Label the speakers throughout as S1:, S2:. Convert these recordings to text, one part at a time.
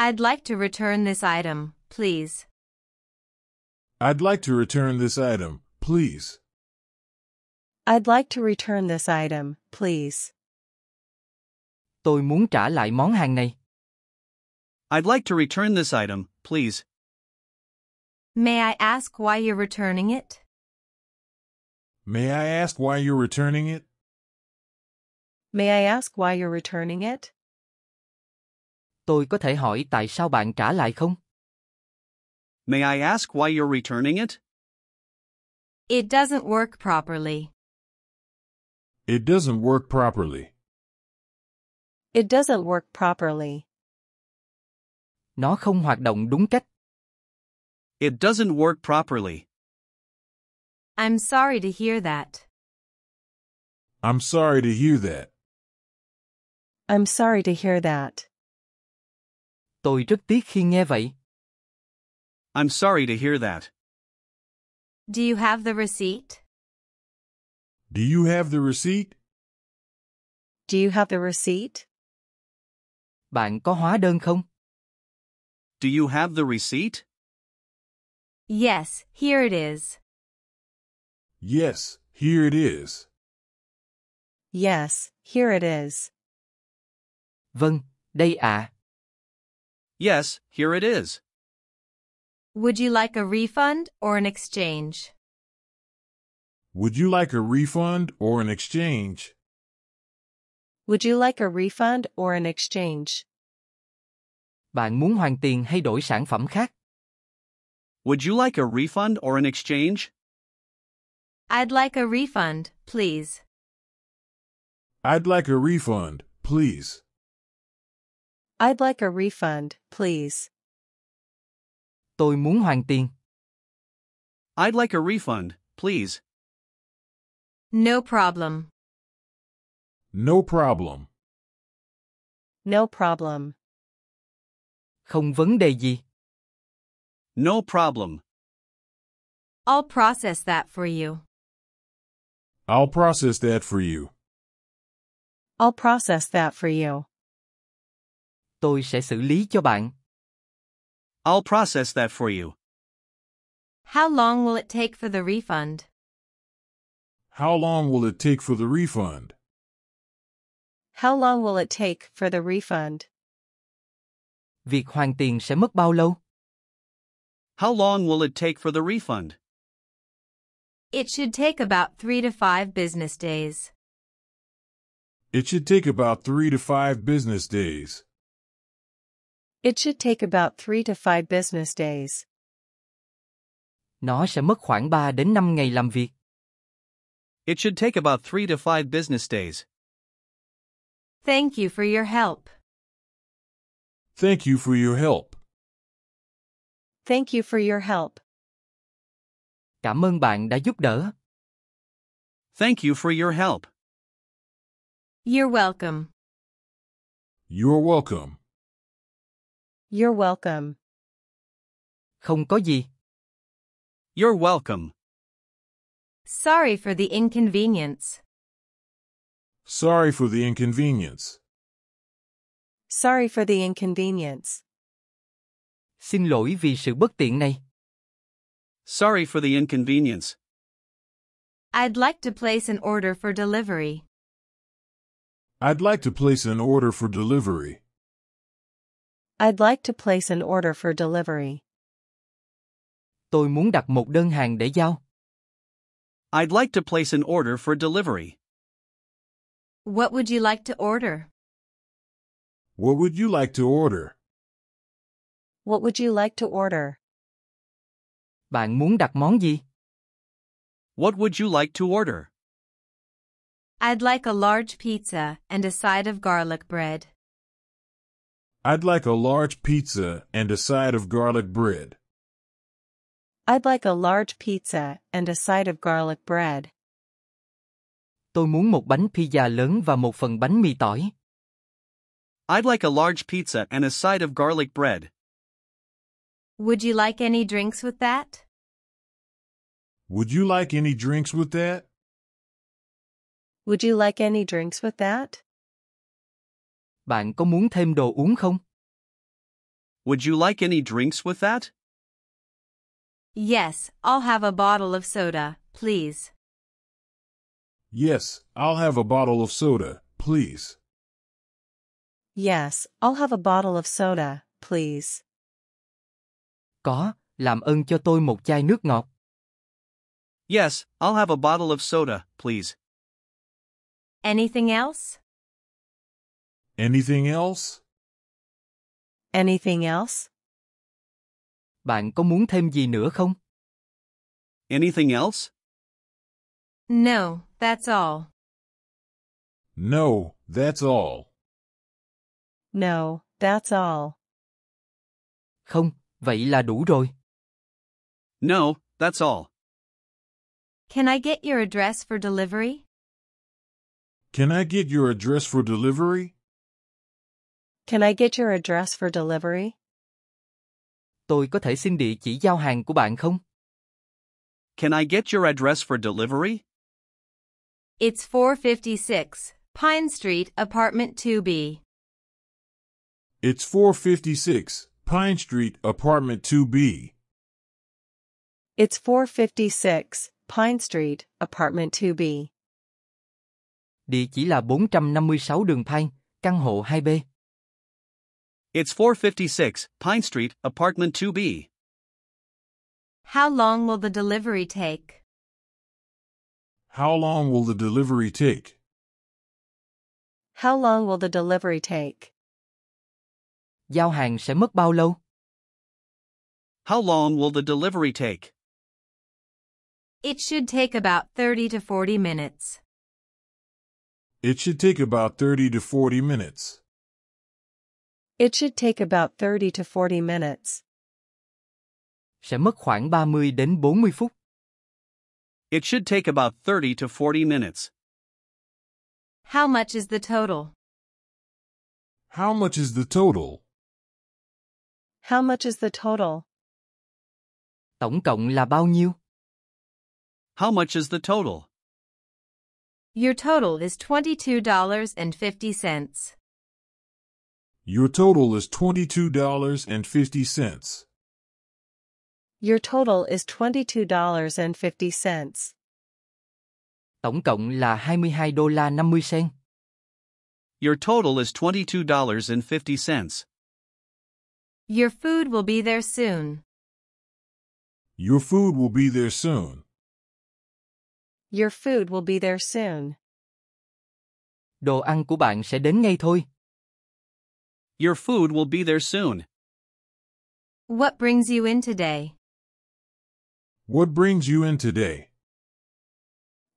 S1: I'd like to return this item, please. I'd like to return this item, please. I'd like to return this item, please. Tôi muốn trả lại món hàng này. I'd like to return this item, please. May I ask why you're returning it? May I ask why you're returning it? May I ask why you're returning it? Tôi có thể hỏi tại sao bạn trả lại không? May I ask why you're returning it? It doesn't work properly. It doesn't work properly. It doesn't work properly. Nó không hoạt động đúng cách. It doesn't work properly. I'm sorry to hear that. I'm sorry to hear that. I'm sorry to hear that. Tôi rất tiếc khi nghe vậy. I'm sorry to hear that. Do you have the receipt? Do you have the receipt? Do you have the receipt? Bạn có hóa đơn không? Do you have the receipt? Yes, here it is. Yes, here it is. Yes, here it is. Vâng, đây ạ. À. Yes, here it is. Would you like a refund or an exchange? Would you like a refund or an exchange? Would you like a refund or an exchange? Bạn muốn hoàn tiền hay đổi sản phẩm khác? Would you like a refund or an exchange? I'd like a refund, please. I'd like a refund, please. I'd like a refund, please. Tôi muốn hoàn tiền. I'd like a refund, please. No problem. No problem. No problem. Không vấn đề gì. No problem. I'll process that for you. I'll process that for you. I'll process that for you. Tôi sẽ xử lý cho bạn. I'll process that for you. How long will it take for the refund? How long will it take for the refund? How long will it take for the refund? Việc hoàn tiền sẽ mất bao lâu? How long will it take for the refund? It should take about 3 to 5 business days. It should take about 3 to 5 business days. It should take about 3 to 5 business days. Nó sẽ mất khoảng 3 đến 5 ngày làm việc. It should take about 3 to 5 business days. Thank you for your help. Thank you for your help. Thank you for your help. Cảm ơn bạn đã giúp đỡ. Thank you for your help. You're welcome. You're welcome. You're welcome. Không có gì. You're welcome. Sorry for the inconvenience. Sorry for the inconvenience. Sorry for the inconvenience. Xin lỗi vì sự bất tiện này. Sorry for the inconvenience. I'd like to place an order for delivery. I'd like to place an order for delivery. I'd like to place an order for delivery. Tôi muốn đặt một đơn hàng để giao. I'd like to place an order for delivery. What would you like to order? What would you like to order? What would you like to order? Bạn muốn đặt món gì? What would you like to order? I'd like a large pizza and a side of garlic bread. I'd like a large pizza and a side of garlic bread. I'd like a large pizza and a side of garlic bread. Tôi muốn một bánh pizza lớn và một phần bánh mì tỏi. I'd like a large pizza and a side of garlic bread. Would you like any drinks with that? Would you like any drinks with that? Would you like any drinks with that? Bạn có muốn thêm đồ uống không? Would you like any drinks with that? Yes, I'll have a bottle of soda, please. Yes, I'll have a bottle of soda, please. Yes, I'll have a bottle of soda, please. Có, làm ơn cho tôi một chai nước ngọt. Yes, I'll have a bottle of soda, please. Anything else? Anything else? Anything else? Bạn có muốn thêm gì nữa không? Anything else? No, that's all. No, that's all. No, that's all. Không, vậy là đủ rồi. No, that's all. Can I get your address for delivery? Can I get your address for delivery? Can I get your address for delivery? Tôi có thể xin địa chỉ giao hàng của bạn không? Can I get your address for delivery? It's 456 Pine Street, apartment 2B. It's 456 Pine Street, apartment 2B. It's 456 Pine Street, apartment 2B. Địa chỉ là 456 đường Pine, căn hộ 2B. It's 456 Pine Street, apartment 2B. How long will the delivery take? How long will the delivery take? How long will the delivery take? Giao hàng sẽ mất bao lâu? How long will the delivery take? It should take about 30 to 40 minutes. It should take about 30 to 40 minutes. It should take about 30 to 40 minutes. Sẽ mất khoảng 30 đến 40 phút. It should take about 30 to 40 minutes. How much is the total? How much is the total? How much is the total? Tổng cộng là bao nhiêu? How much is the total? Your total is $22.50. Your total is $22.50. Your total is $22.50. Tổng cộng là 22 đô la 50 sen. Your total is $22.50. Your food will be there soon. Your food will be there soon. Your food will be there soon. Đồ ăn của bạn sẽ đến ngay thôi. Your food will be there soon. What brings you in today? What brings you in today?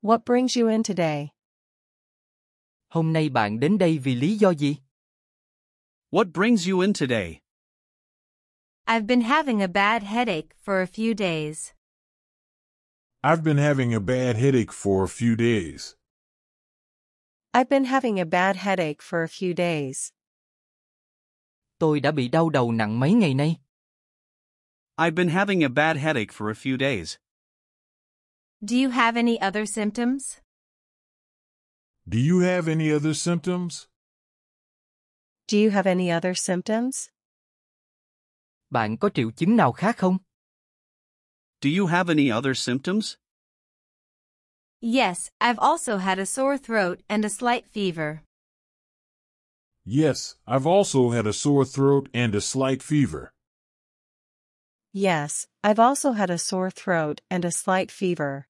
S1: What brings you in today? Hôm nay bạn đến đây vì lý do gì? What brings you in today? I've been having a bad headache for a few days. I've been having a bad headache for a few days. I've been having a bad headache for a few days. Tôi đã bị đau đầu nặng mấy ngày nay. I've been having a bad headache for a few days. Do you have any other symptoms? Do you have any other symptoms? Do you have any other symptoms? Bạn có triệu chứng nào khác không? Do you have any other symptoms? Yes, I've also had a sore throat and a slight fever. Yes, I've also had a sore throat and a slight fever. Yes, I've also had a sore throat and a slight fever.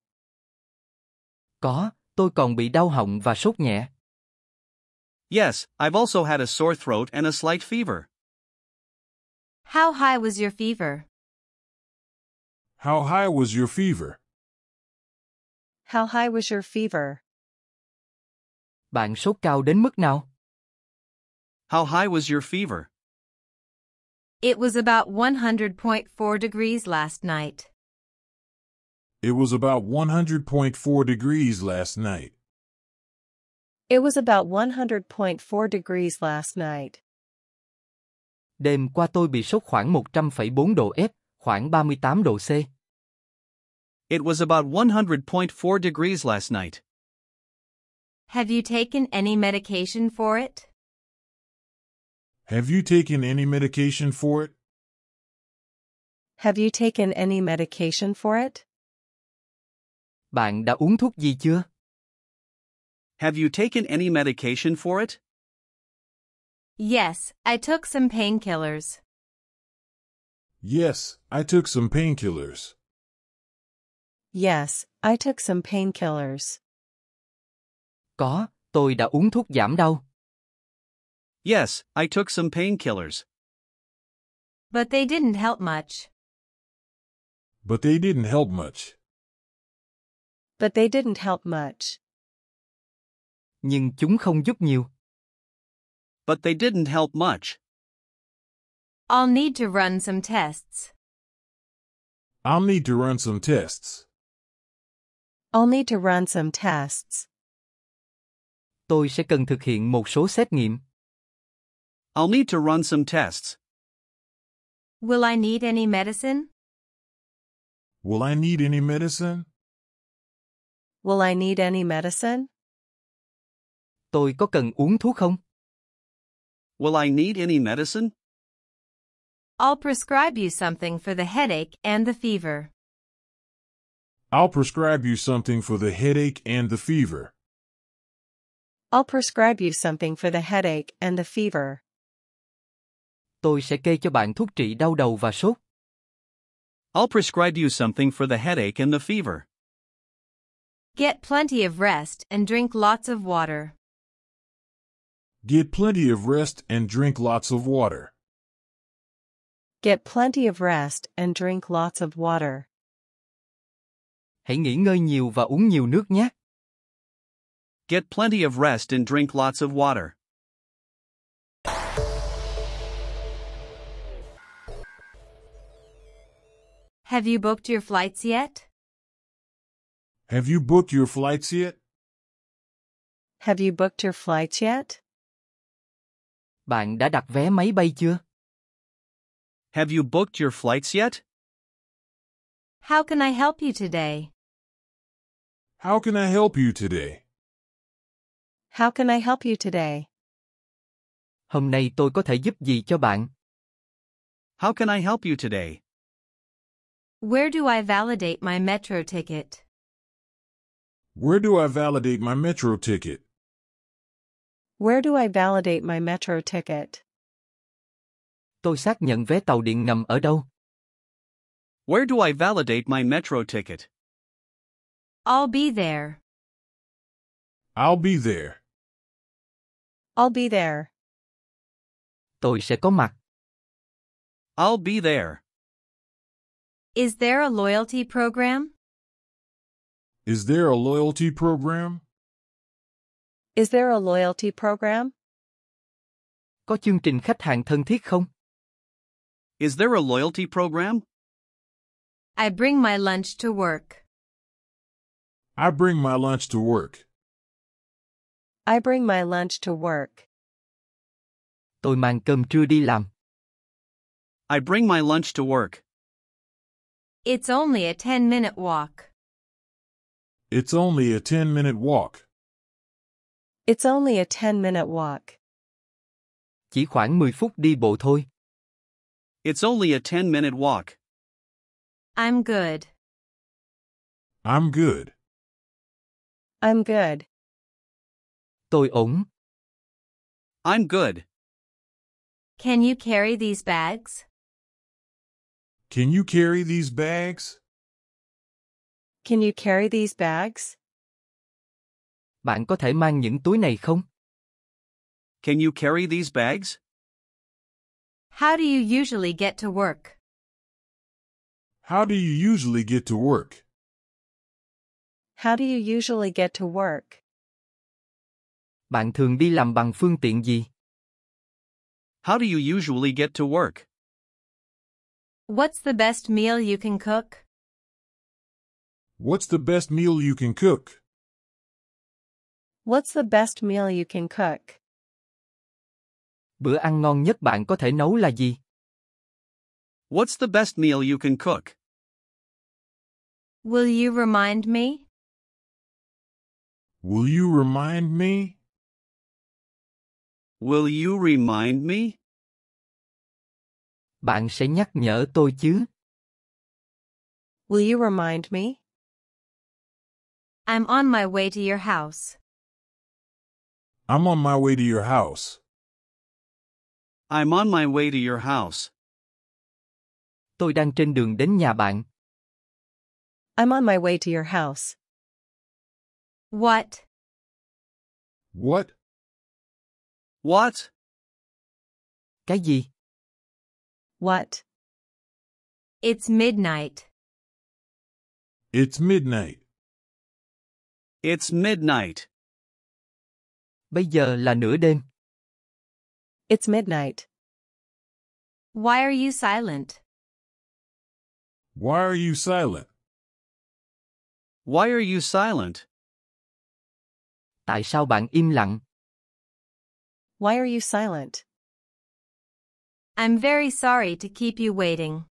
S1: Có, tôi còn bị đau họng và sốt nhẹ. Yes, I've also had a sore throat and a slight fever. How high was your fever? How high was your fever? How high was your fever? Bạn sốt cao đến mức nào? How high was your fever? It was about 100.4 degrees last night. It was about 100.4 degrees last night. It was about 100.4 degrees last night. Đêm qua tôi bị sốt khoảng 100,4 độ F, khoảng 38 độ C. It was about 100.4 degrees last night. Have you taken any medication for it? Have you taken any medication for it? Have you taken any medication for it? Bạn đã uống thuốc gì chưa? Have you taken any medication for it? Yes, I took some painkillers. Yes, I took some painkillers. Yes, I took some painkillers. Có, tôi đã uống thuốc giảm đau. Yes, I took some painkillers. But they didn't help much. But they didn't help much. But they didn't help much. Nhưng chúng không giúp nhiều. But they didn't help much. I'll need to run some tests. I'll need to run some tests. I'll need to run some tests. Tôi sẽ cần thực hiện một số xét nghiệm. I'll need to run some tests. Will I need any medicine? Will I need any medicine? Will I need any medicine? Tôi có cần uống thuốc không? Will I need any medicine? I'll prescribe you something for the headache and the fever. I'll prescribe you something for the headache and the fever. I'll prescribe you something for the headache and the fever. tôi sẽ kê cho bạn thuốc trị đau đầu và sốt. I'll prescribe you something for the headache and the fever. Get plenty of rest and drink lots of water. Get plenty of rest and drink lots of water. Get plenty of rest and drink lots of water. Hãy nghỉ ngơi nhiều và uống nhiều nước nhé. Get plenty of rest and drink lots of water. Have you booked your flights yet? Have you booked your flights yet? Have you booked your flights yet? Bạn đã đặt vé máy bay chưa? Have you booked your flights yet? How can I help you today? How can I help you today? How can I help you today? Hôm nay tôi có thể giúp gì cho bạn? How can I help you today? Where do I validate my metro ticket? Where do I validate my metro ticket? Where do I validate my metro ticket? Tôi xác nhận vé tàu điện ngầm ở đâu? Where do I validate my metro ticket? I'll be there. I'll be there. I'll be there. Tôi sẽ có mặt. I'll be there. Is there a loyalty program? Is there a loyalty program? Is there a loyalty program? Có chương trình khách hàng thân thiết không? Is there a loyalty program? I bring my lunch to work. I bring my lunch to work. I bring my lunch to work. Tôi mang cơm trưa đi làm. I bring my lunch to work. It's only a 10-minute walk. It's only a 10-minute walk. It's only a 10-minute walk. Chỉ khoảng 10 phút đi bộ thôi. It's only a 10-minute walk. I'm good. I'm good. I'm good. Tôi ổn. I'm good. Can you carry these bags? Can you carry these bags? Can you carry these bags? Bạn có thể mang những túi này không? Can you carry these bags? How do you usually get to work? How do you usually get to work? How do you usually get to work? Bạn thường đi làm bằng phương tiện gì? How do you usually get to work? What's the best meal you can cook? What's the best meal you can cook? What's the best meal you can cook? Bữa ăn ngon nhất bạn có thể nấu là gì? What's the best meal you can cook? Will you remind me? Will you remind me? Will you remind me? Bạn sẽ nhắc nhở tôi chứ? Will you remind me? I'm on my way to your house. I'm on my way to your house. I'm on my way to your house. Tôi đang trên đường đến nhà bạn. I'm on my way to your house. What? What? What? Cái gì? What? It's midnight. It's midnight. It's midnight. Bây giờ là nửa đêm. It's midnight. Why are you silent? Why are you silent? Why are you silent? Tại sao bạn im lặng? Why are you silent? I'm very sorry to keep you waiting.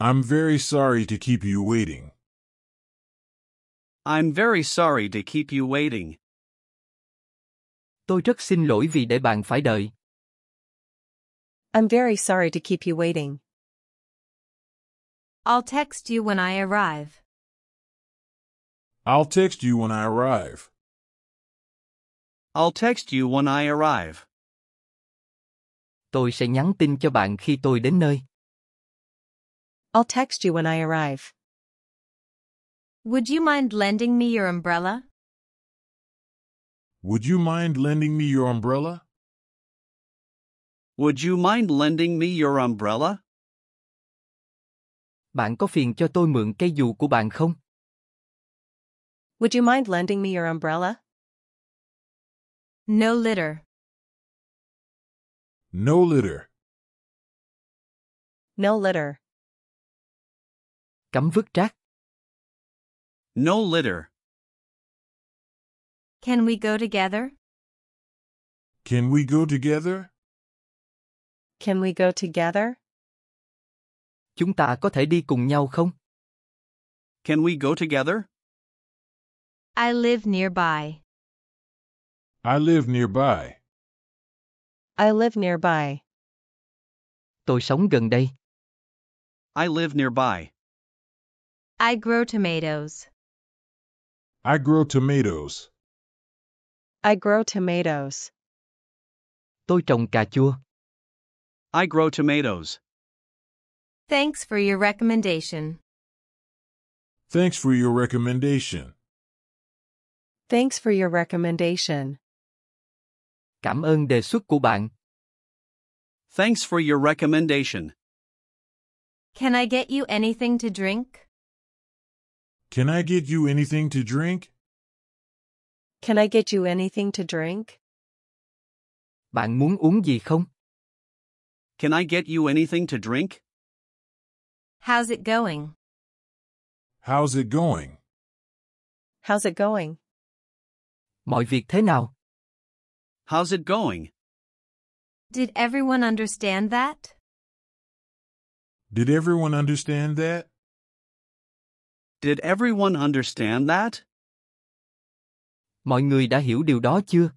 S1: I'm very sorry to keep you waiting. I'm very sorry to keep you waiting. Tôi rất xin lỗi vì để bạn phải đợi. I'm very sorry to keep you waiting. I'll text you when I arrive. I'll text you when I arrive. I'll text you when I arrive. Tôi sẽ nhắn tin cho bạn khi tôi đến nơi. I'll text you when I arrive. Would you mind lending me your umbrella? Would you mind lending me your umbrella? Would you mind lending me your umbrella? Bạn có phiền cho tôi mượn cây dù của bạn không? Would you mind lending me your umbrella? No litter. No litter. No litter. Cấm vứt rác. No litter. Can we go together? Can we go together? Can we go together? Chúng ta có thể đi cùng nhau không? Can we go together? I live nearby. I live nearby. I live nearby. Tôi sống gần đây. I live nearby. I grow tomatoes. I grow tomatoes. I grow tomatoes. Tôi trồng cà chua. I grow tomatoes. Thanks for your recommendation. Thanks for your recommendation. Thanks for your recommendation. Cảm ơn đề xuất của bạn. Thanks for your recommendation. Can I get you anything to drink? Can I get you anything to drink? Can I get you anything to drink? Bạn muốn uống gì không? Can I get you anything to drink? How's it going? How's it going? How's it going? Mọi việc thế nào? How's it going? Did everyone understand that? Did everyone understand that? Did everyone understand that? Mọi người đã hiểu điều đó chưa?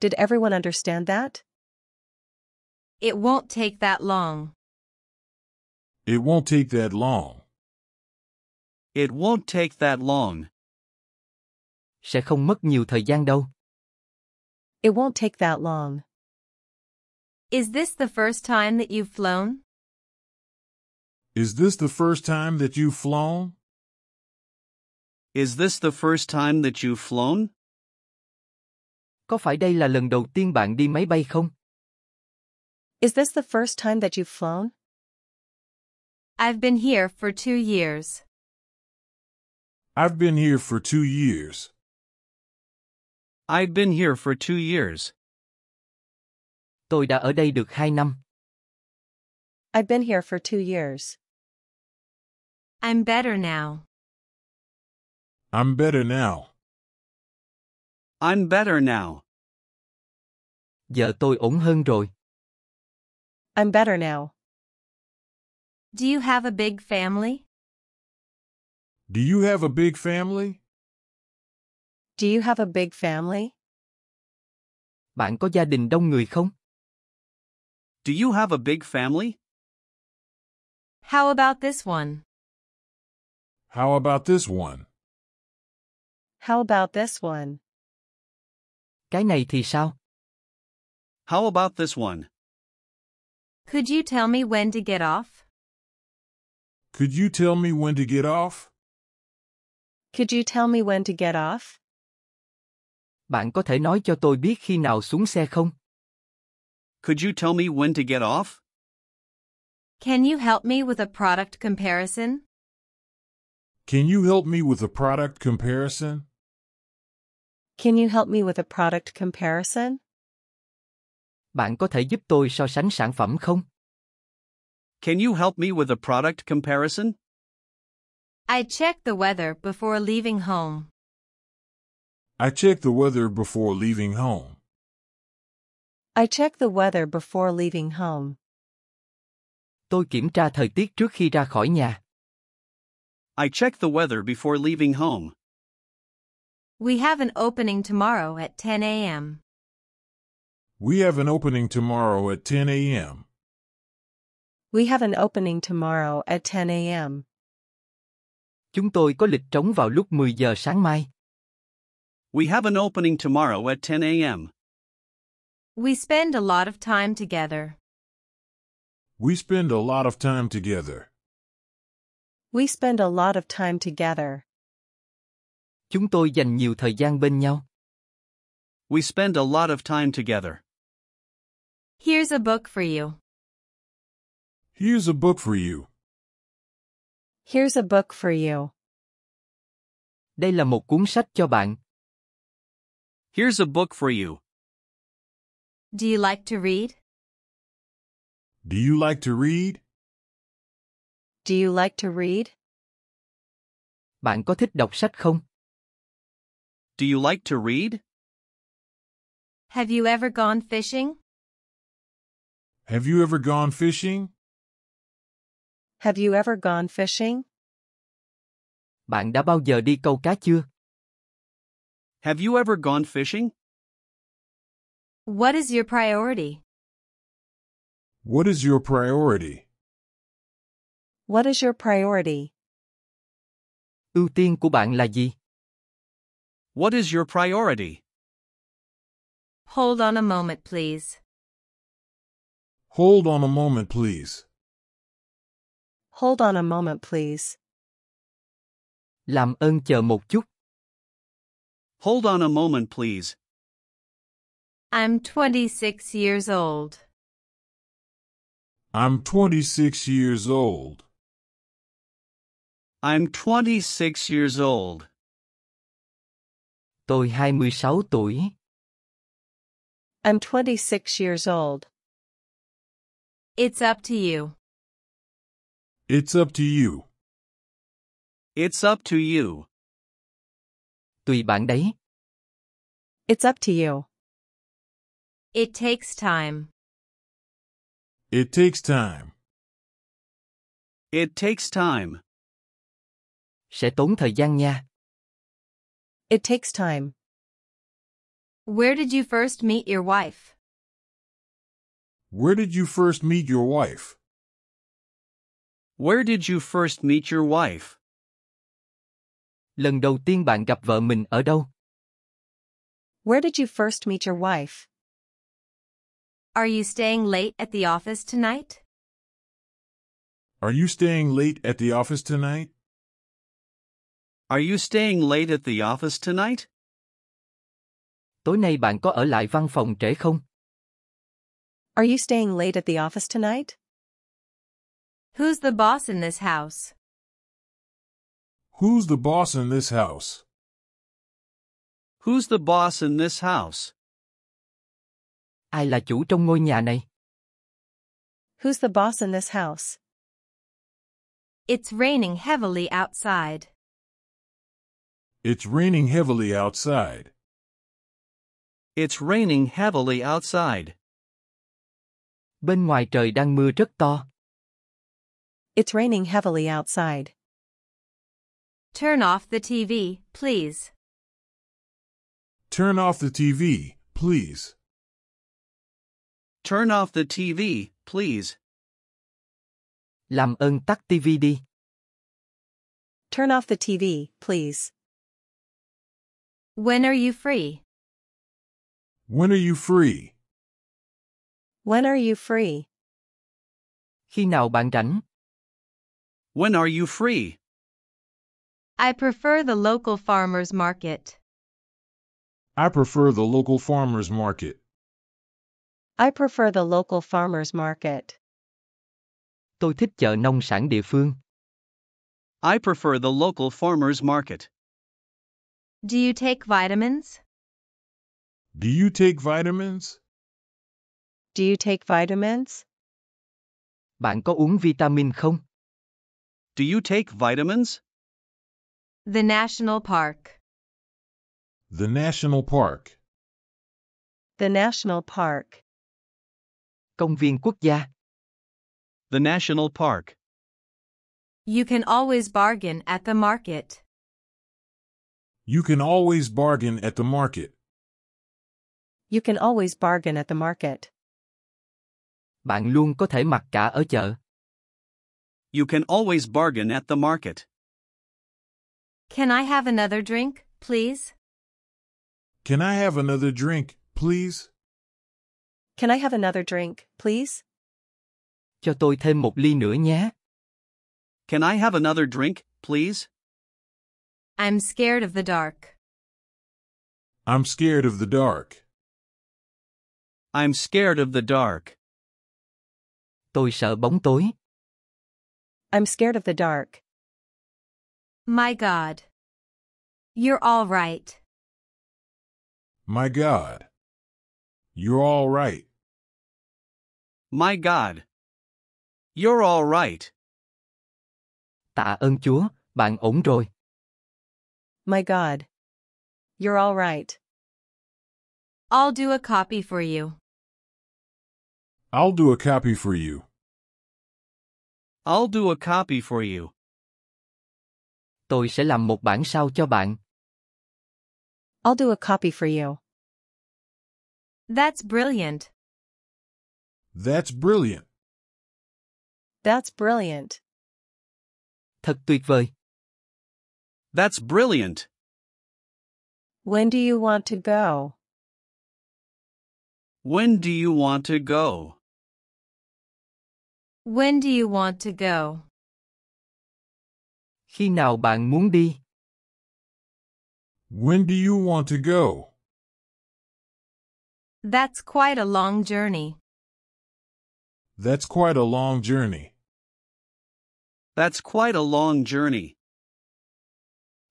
S1: Did everyone understand that? It won't take that long. It won't take that long. It won't take that long. Sẽ không mất nhiều thời gian đâu. It won't take that long. Is this the first time that you've flown? Is this the first time that you've flown? Is this the first time that you've flown? Có phải đây là lần đầu tiên bạn đi máy bay không? Is this the first time that you've flown? I've been here for two years. I've been here for two years. I've been here for two years. Tôi đã ở đây được 2 năm. đuoc hai nam i have been here for two years. I'm better now. I'm better now. I'm better now. Giờ tôi ổn hơn rồi. I'm better now. Do you have a big family? Do you have a big family? Do you have a big family? Bạn có gia đình đông người không? Do you have a big family? How about this one? How about this one? How about this one? Cái này thì sao? How about this one? Could you tell me when to get off? Could you tell me when to get off? Could you tell me when to get off? Bạn có thể nói cho tôi biết khi nào xuống xe không? Could you tell me when to get off? Can you help me with a product comparison? Can you help me with a product comparison? Can you help me with a product comparison? Bạn có thể giúp tôi so sánh sản phẩm không? Can you help me with a product comparison? I checked the weather before leaving home. I check the weather before leaving home. I check the weather before leaving home. Tôi kiểm tra thời tiết trước khi ra khỏi nhà. I check the weather before leaving home. We have an opening tomorrow at 10 a.m. We have an opening tomorrow at 10 a.m. We have an opening tomorrow at 10 a.m. Chúng tôi có lịch trống vào lúc 10 giờ sáng mai. We have an opening tomorrow at 10 a.m. We spend a lot of time together. We spend a lot of time together. We spend a lot of time together. Chúng tôi dành nhiều thời gian bên nhau. We spend a lot of time together. Here's a book for you. Here's a book for you. Here's a book for you. Đây là một cuốn sách cho bạn. Here's a book for you. Do you like to read? Do you like to read? Do you like to read? Bạn có thích đọc sách không? Do you like to read? Have you ever gone fishing? Have you ever gone fishing? Have you ever gone fishing? Bạn đã bao giờ đi câu cá chưa? Have you ever gone fishing? What is your priority? What is your priority? What is your priority? Ưu tiên của bạn là gì? What is your priority? Hold on a moment, please. Hold on a moment, please. Hold on a moment, please. Làm ơn chờ một chút. Hold on a moment, please. I'm 26 years old. I'm 26 years old. I'm 26 years old. Tôi 26 tuổi. I'm 26 years old. It's up to you. It's up to you. It's up to you. Tùy bạn đấy. It's up to you. It takes time. It takes time. It takes time. Sẽ tốn thời gian nha. It takes time. Where did you first meet your wife? Where did you first meet your wife? Where did you first meet your wife? Lần đầu tiên bạn gặp vợ mình ở đâu? Where did you first meet your wife? Are you staying late at the office tonight? Are you staying late at the office tonight? Are you staying late at the office tonight? Tối nay bạn có ở lại văn phòng trễ không? Are you staying late at the office tonight? Who's the boss in this house? Who's the boss in this house? Who's the boss in this house? Ai là chủ trong ngôi nhà này? Who's the boss in this house? It's raining heavily outside. It's raining heavily outside. It's raining heavily outside. Bên ngoài trời đang mưa rất to. It's raining heavily outside. Turn off the TV, please. Turn off the TV, please. Turn off the TV, please. Làm ơn tắt TV đi. Turn off the TV, please. When are you free? When are you free? When are you free? Khi nào bạn rảnh? When are you free? I prefer the local farmers market. I prefer the local farmers market. I prefer the local farmers market. Tôi thích chợ nông sản địa phương. I prefer the local farmers market. Do you take vitamins? Do you take vitamins? Do you take vitamins? Bạn có uống vitamin không? Do you take vitamins? The National Park. The National Park. The National Park. Công viên quốc gia. The National Park. You can always bargain at the market. You can always bargain at the market. You can always bargain at the market. Bạn luôn có thể mặc cả ở chợ. You can always bargain at the market. Can I have another drink, please? Can I have another drink, please? Can I have another drink, please? Cho tôi thêm một ly nữa nhé. Can I have another drink, please? I'm scared of the dark. I'm scared of the dark. I'm scared of the dark. Tôi sợ bóng tối. I'm scared of the dark. My God. You're all right. My God. You're all right. My God. You're all right. Tạ ơn Chúa, bạn ổn rồi. My God. You're all right. I'll do a copy for you. I'll do a copy for you. I'll do a copy for you tôi sẽ làm một bản sao cho bạn. I'll do a copy for you. That's brilliant. That's brilliant. That's brilliant. Thật tuyệt vời. That's brilliant. When do you want to go? When do you want to go? When do you want to go? Khi nào bạn muốn đi? When do you want to go? That's quite a long journey. That's quite a long journey. That's quite a long journey.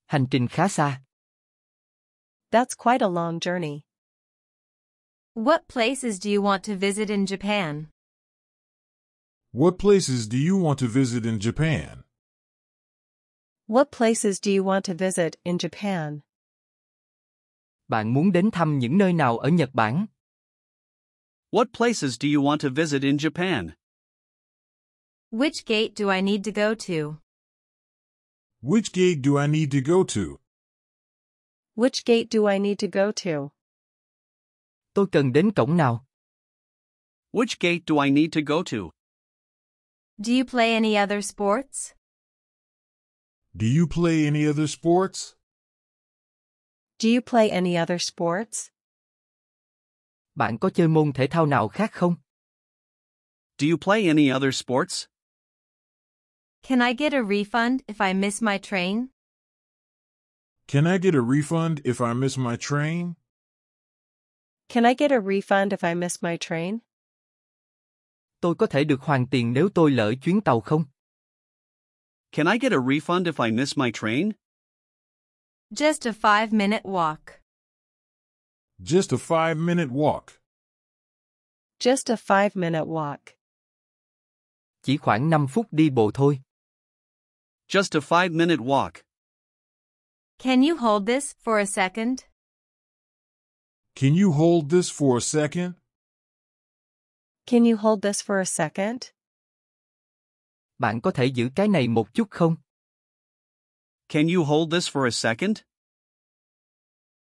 S1: Hành trình khá xa. That's quite a long journey. What places do you want to visit in Japan? What places do you want to visit in Japan? What places do you want to visit in Japan? Bạn muốn đến thăm những nơi nào ở Nhật Bản? What places do you want to visit in Japan? Which gate do I need to go to? Which gate do I need to go to? Which gate do I need to go to? Tôi cần đến cổng nào? Which gate do I need to go to? Do you play any other sports? Do you play any other sports? Do you play any other sports? Bạn có chơi môn thể thao nào khác không? Do you play any other sports? Can I get a refund if I miss my train? Can I get a refund if I miss my train? Can I get a refund if I miss my train? Tôi có thể được hoàn tiền nếu tôi lỡ chuyến tàu không? Can I get a refund if I miss my train? Just a five minute walk. Just a five minute walk. Just a five minute walk. Chỉ khoảng 5 phút đi bộ thôi. Just a five minute walk. Can you hold this for a second? Can you hold this for a second? Can you hold this for a second? Bạn có thể giữ cái này một chút không? Can you hold this for a second?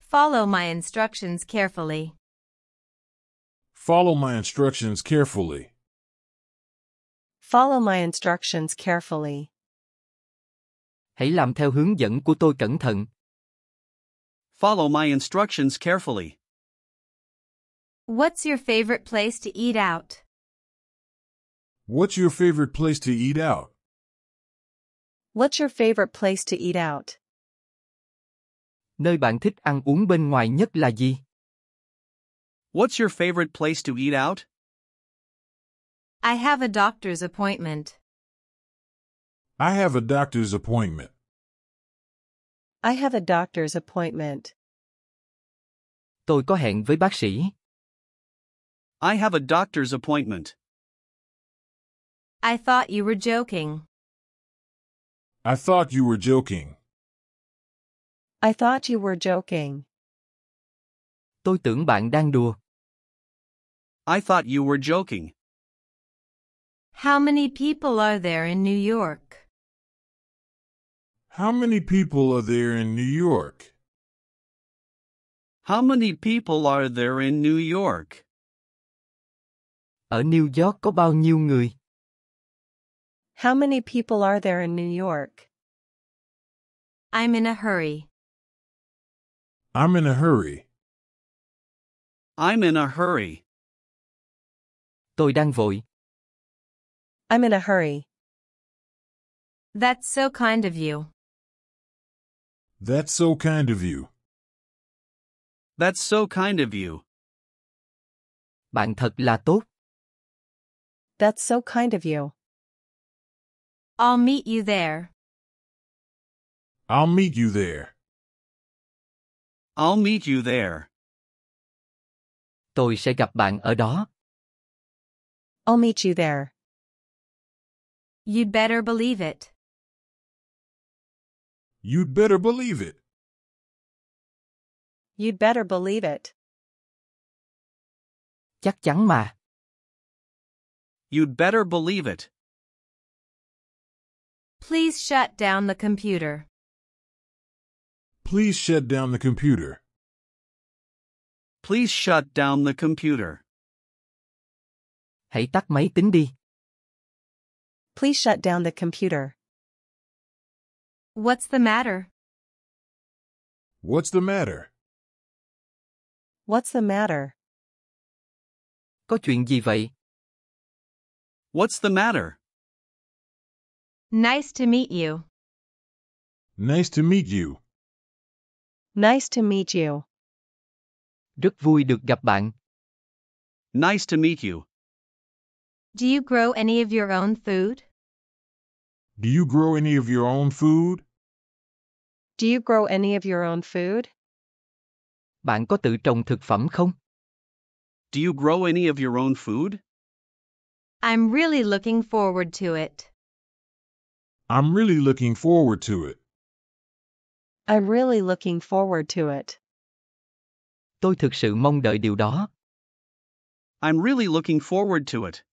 S1: Follow my instructions carefully. Follow my instructions carefully. Follow my instructions carefully. Hãy làm theo hướng dẫn của tôi cẩn thận. Follow my instructions carefully. What's your favorite place to eat out? What's your favorite place to eat out? What's your favorite place to eat out? Nơi bạn thích ăn uống bên ngoài nhất là gì? What's your favorite place to eat out? I have a doctor's appointment. I have a doctor's appointment. I have a doctor's appointment. Tôi có hẹn với bác sĩ. I have a doctor's appointment. I thought you were joking. I thought you were joking. I thought you were joking. Tôi tưởng bạn đang đùa. I thought you were joking. How many people are there in New York? How many people are there in New York? How many people are there in New York? Ở New York có bao nhiêu người? How many people are there in New York? I'm in a hurry. I'm in a hurry. I'm in a hurry. Tôi đang vội. I'm in a hurry. That's so kind of you. That's so kind of you. That's so kind of you. Bạn thật là tốt. That's so kind of you. I'll meet you there. I'll meet you there. I'll meet you there. Tôi sẽ gặp bạn ở đó. I'll meet you there. You'd better believe it. You'd better believe it. You'd better believe it. Chắc chắn mà. You'd better believe it. Please shut down the computer. Please shut down the computer. Please shut down the computer. Hãy tắt máy tính đi. Please shut down the computer. What's the matter? What's the matter? What's the matter? Có chuyện gì vậy? What's the matter? Nice to meet you. Nice to meet you. Nice to meet you. Rất vui được gặp bạn. Nice to meet you. Do you grow any of your own food? Do you grow any of your own food? Do you grow any of your own food? Bạn có tự trồng thực phẩm không? Do you grow any of your own food? I'm really looking forward to it. I'm really looking forward to it. I'm really looking forward to it. Tôi thực sự mong đợi điều đó. I'm really looking forward to it.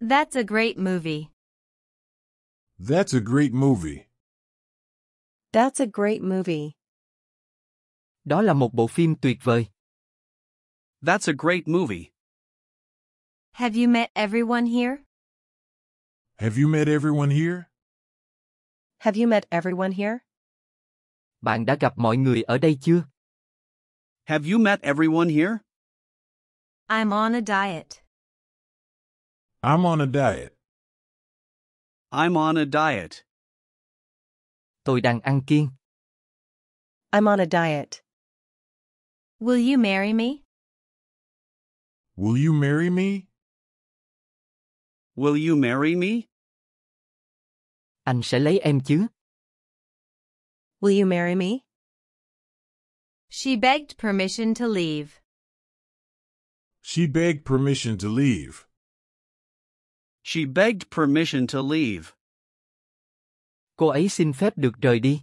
S1: That's a great movie. That's a great movie. That's a great movie. Đó là một bộ phim tuyệt vời. That's a great movie. Have you met everyone here? Have you met everyone here? Have you met everyone here? Bạn đã gặp mọi người ở đây chưa? Have you met everyone here? I'm on a diet. I'm on a diet. I'm on a diet. Tôi đang ăn kiêng. I'm on a diet. Will you marry me? Will you marry me? Will you marry me? Anh sẽ lấy em chứ? Will you marry me? She begged permission to leave. She begged permission to leave. She begged permission to leave. Cô ấy xin phép được rời đi.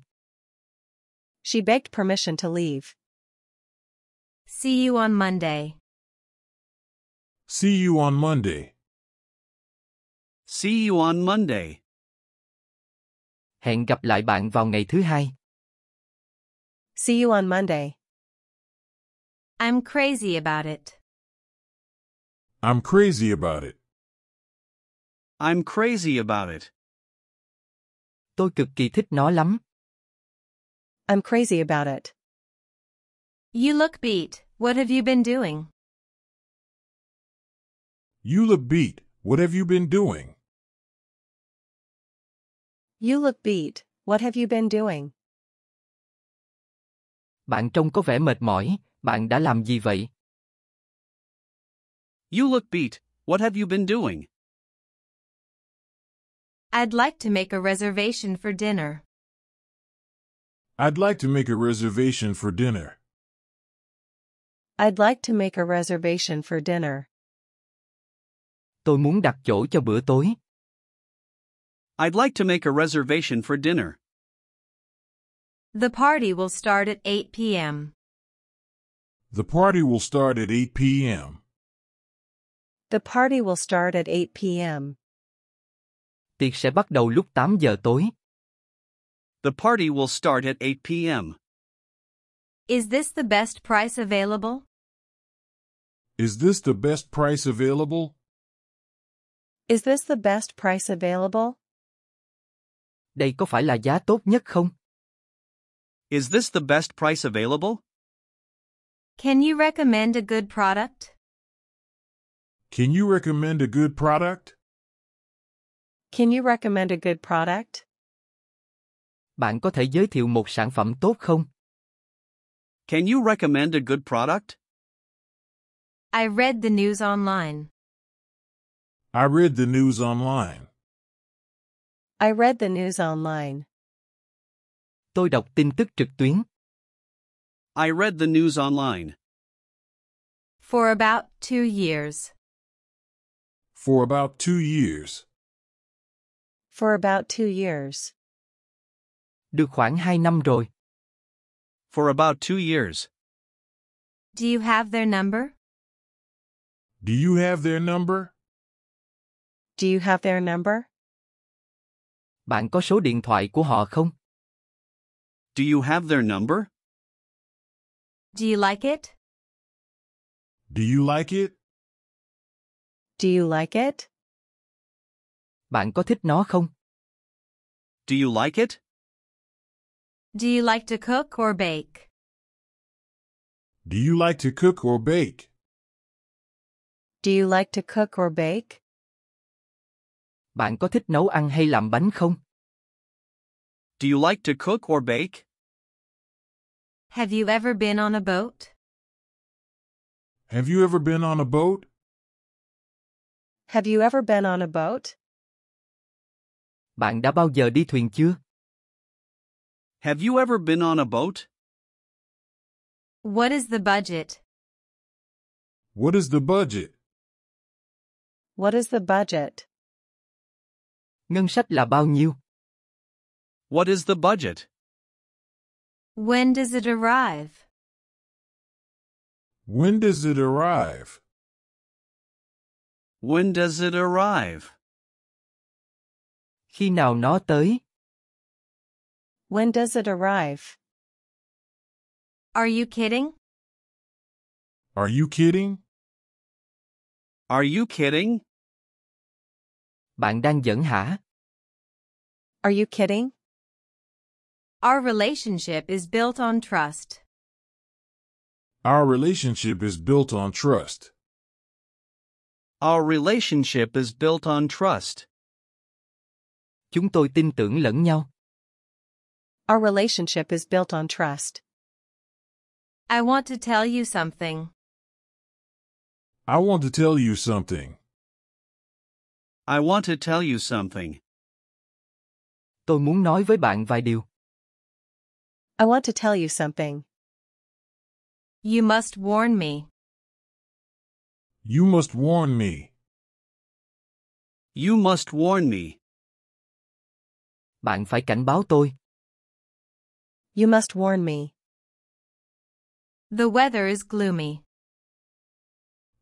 S1: She begged permission to leave. See you on Monday. See you on Monday. See you on Monday. Hẹn gặp lại bạn vào ngày thứ hai. See you on Monday. I'm crazy about it. I'm crazy about it. I'm crazy about it. Tôi cực kỳ thích nó lắm. I'm crazy about it. You look beat. What have you been doing? You look beat. What have you been doing? You look beat. What have you been doing? Bạn trông có vẻ mệt mỏi. Bạn đã làm gì vậy? You look beat. What have you been doing? I'd like to make a reservation for dinner. I'd like to make a reservation for dinner. I'd like to make a reservation for dinner. Tôi muốn đặt chỗ cho bữa tối. I'd like to make a reservation for dinner. The party will start at 8 p.m. The party will start at 8 p.m. The party will start at 8 p.m. Tiệc sẽ bắt đầu lúc 8 giờ tối. The party will start at 8 p.m. Is this the best price available? Is this the best price available? Is this the best price available? Đây có phải là giá tốt nhất không? Is this the best price available? Can you recommend a good product? Can you recommend a good product? Can you recommend a good product? Bạn có thể giới thiệu một sản phẩm tốt không? Can you recommend a good product? I read the news online. I read the news online. I read the news online. Tôi đọc tin tức trực tuyến. I read the news online. For about two years. For about two years. For about two years. Được khoảng hai năm rồi. For about two years. Do you have their number? Do you have their number? Do you have their number? Bạn có số điện thoại của họ không? Do you have their number? Do you like it? Do you like it? Do you like it? Bạn có thích nó không? Do you like it? Do you like to cook or bake? Do you like to cook or bake? Do you like to cook or bake? Bạn có thích nấu ăn hay làm bánh không? Do you like to cook or bake? Have you ever been on a boat? Have you ever been on a boat? Have you ever been on a boat? Bạn đã bao giờ đi thuyền chưa? Have you ever been on a boat? What is the budget? What is the budget? What is the budget? Ngân sách là bao nhiêu? What is the budget? When does it arrive? When does it arrive? When does it arrive? Khi nào nó tới? When does it arrive? Are you kidding? Are you kidding? Are you kidding? Bạn đang giỡn hả? Are you kidding? Our relationship is built on trust. Our relationship is built on trust. Our relationship is built on trust. Chúng tôi tin tưởng lẫn nhau. Our relationship is built on trust. I want to tell you something. I want to tell you something. I want to tell you something. Tôi muốn nói với bạn vài điều. I want to tell you something. You must warn me. You must warn me. You must warn me. Bạn phải cảnh báo tôi. You must warn me. The weather is gloomy.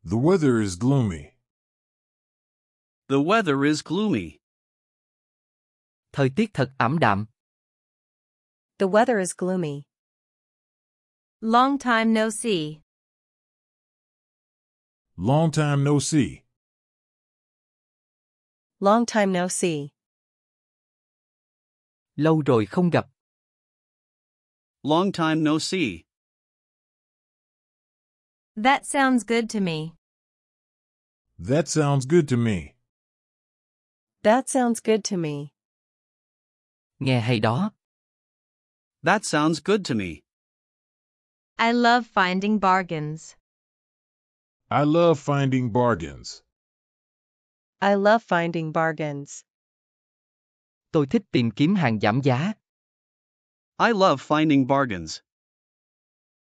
S1: The weather is gloomy. The weather is gloomy. Thời tiết thật ẩm đạm. The weather is gloomy. Long time no see. Long time no see. Long time no see. Lâu rồi không gặp. Long time no see. That sounds good to me. That sounds good to me. That sounds good to me. Nghe hay đó. That sounds good to me. I love finding bargains. I love finding bargains. I love finding bargains. Tôi thích tìm kiếm hàng giảm giá. I love finding bargains.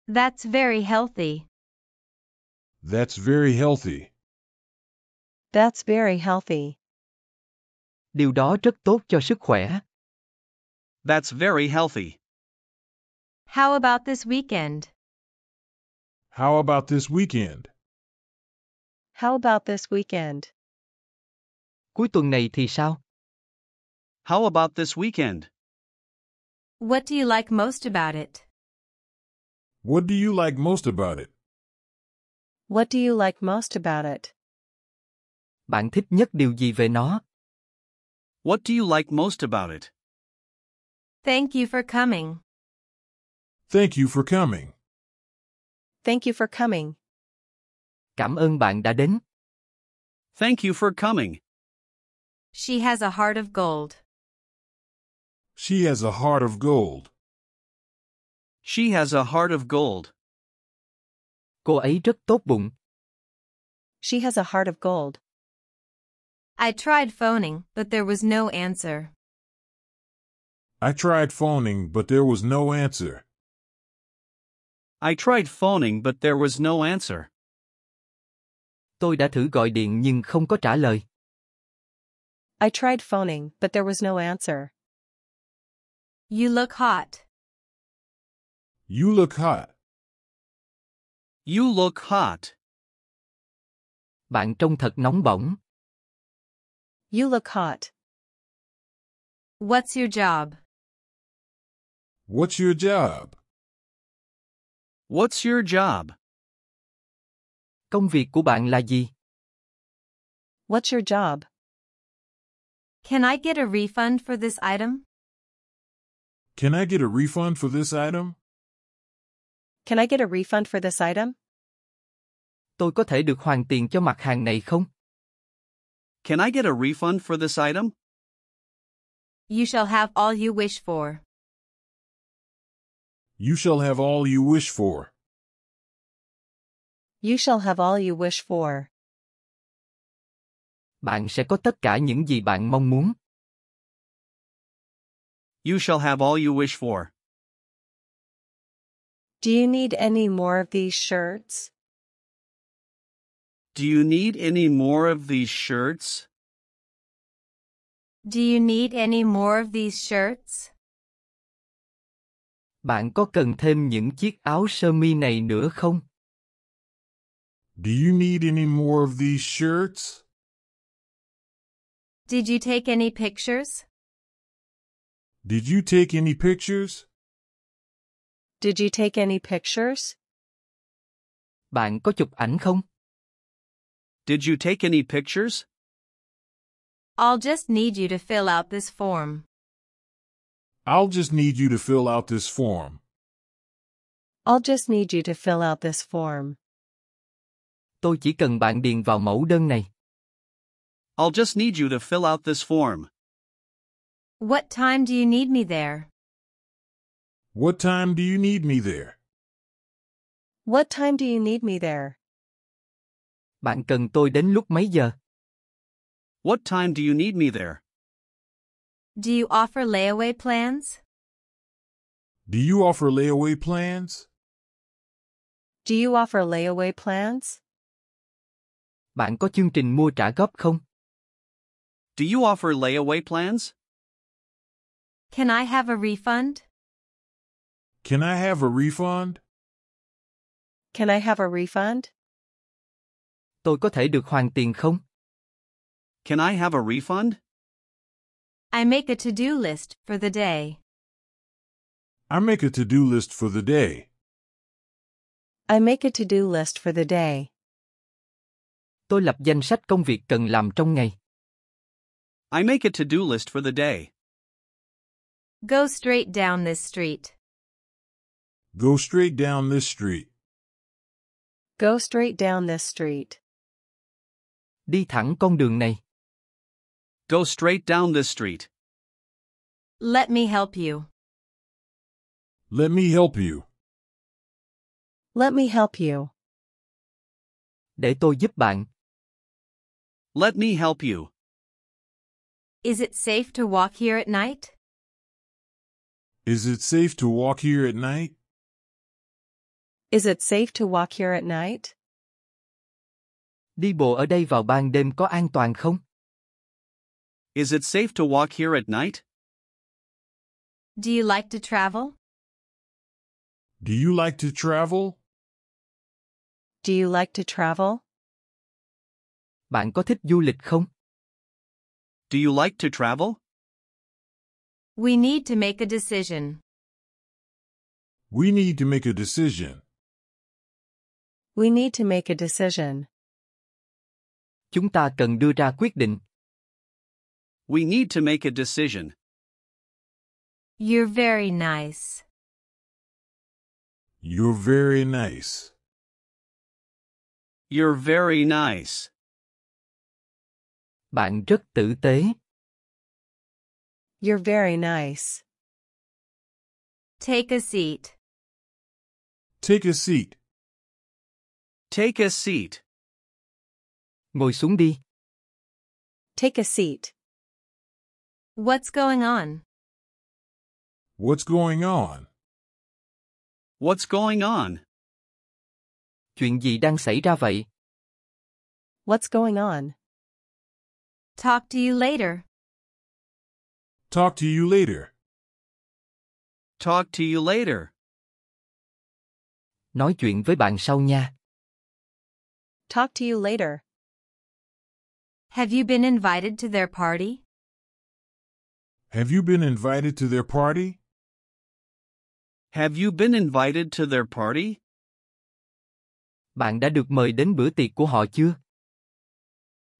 S1: That's very healthy. That's very healthy. That's very healthy. Điều đó rất tốt cho sức khỏe. That's very healthy. How about this weekend? How about this weekend? How about this weekend? Cuối tuần này thì sao? How about this weekend? What do you like most about it? What do you like most about it? What do you like most about it? Bạn thích nhất điều gì về nó? What do you like most about it? Thank you for coming. Thank you for coming. Thank you for coming. Cảm ơn bạn đã đến. Thank you for coming. She has a heart of gold. She has a heart of gold. She has a heart of gold. Cô ấy rất tốt bụng. She has a heart of gold. I tried phoning, but there was no answer. I tried phoning, but there was no answer. I tried phoning, but there was no answer. Tôi đã thử gọi điện nhưng không có trả lời. I tried phoning, but there was no answer. You look hot. You look hot. You look hot. Bạn trông thật nóng bỏng. You look hot. What's your job? What's your job? What's your job? Công việc của bạn là gì? What's your job? Can I get a refund for this item? Can I get a refund for this item? Can I get a refund for this item? Tôi có thể được hoàn tiền cho mặt hàng này không? Can I get a refund for this item? You shall have all you wish for. You shall have all you wish for. You shall have all you wish for. Bạn sẽ có tất cả những gì bạn mong muốn. You shall have all you wish for. Do you need any more of these shirts? Do you need any more of these shirts? Do you need any more of these shirts? Bạn có cần thêm những chiếc áo sơ mi này nữa không? Do you need any more of these shirts? Did you take any pictures? Did you take any pictures? Did you take any pictures? Bạn có chụp ảnh không? Did you take any pictures? I'll just need you to fill out this form. I'll just need you to fill out this form. I'll just need you to fill out this form. Tôi chỉ cần bạn điền vào mẫu đơn này. I'll just need you to fill out this form. What time do you need me there? What time do you need me there? What time do you need me there? Bạn cần tôi đến lúc mấy giờ? What time do you need me there? Do you offer layaway plans? Do you offer layaway plans? Do you offer layaway plans? Bạn có chương trình mua trả góp không? Do you offer layaway plans? Can I have a refund? Can I have a refund? Can I have a refund? tôi có thể được hoàn tiền không? Can I have a refund? I make a to-do list for the day. I make a to-do list for the day. I make a to-do list for the day. Tôi lập danh sách công việc cần làm trong ngày. I make a to-do list for the day. Go straight down this street. Go straight down this street. Go straight down this street. Đi thẳng con đường này. Go straight down this street. Let me help you. Let me help you. Let me help you. Để tôi giúp bạn. Let me help you. Is it safe to walk here at night? Is it safe to walk here at night? Is it safe to walk here at night? Đi bộ ở đây vào ban đêm có an toàn không? Is it safe to walk here at night? Do you like to travel? Do you like to travel? Do you like to travel? Bạn có thích du lịch không? Do you like to travel? We need to make a decision. We need to make a decision. We need to make a decision. Chúng ta cần đưa ra quyết định. We need to make a decision. You're very nice. You're very nice. You're very nice. Bạn rất tử tế. You're very nice. Take a seat. Take a seat. Take a seat. Ngồi xuống đi. Take a seat. What's going on? What's going on? What's going on? Chuyện gì đang xảy ra vậy? What's going on? Talk to you later. Talk to you later. Talk to you later. Nói chuyện với bạn sau nha. Talk to you later. Have you been invited to their party? Have you been invited to their party? Have you been invited to their party? Bạn đã được mời đến bữa tiệc của họ chưa?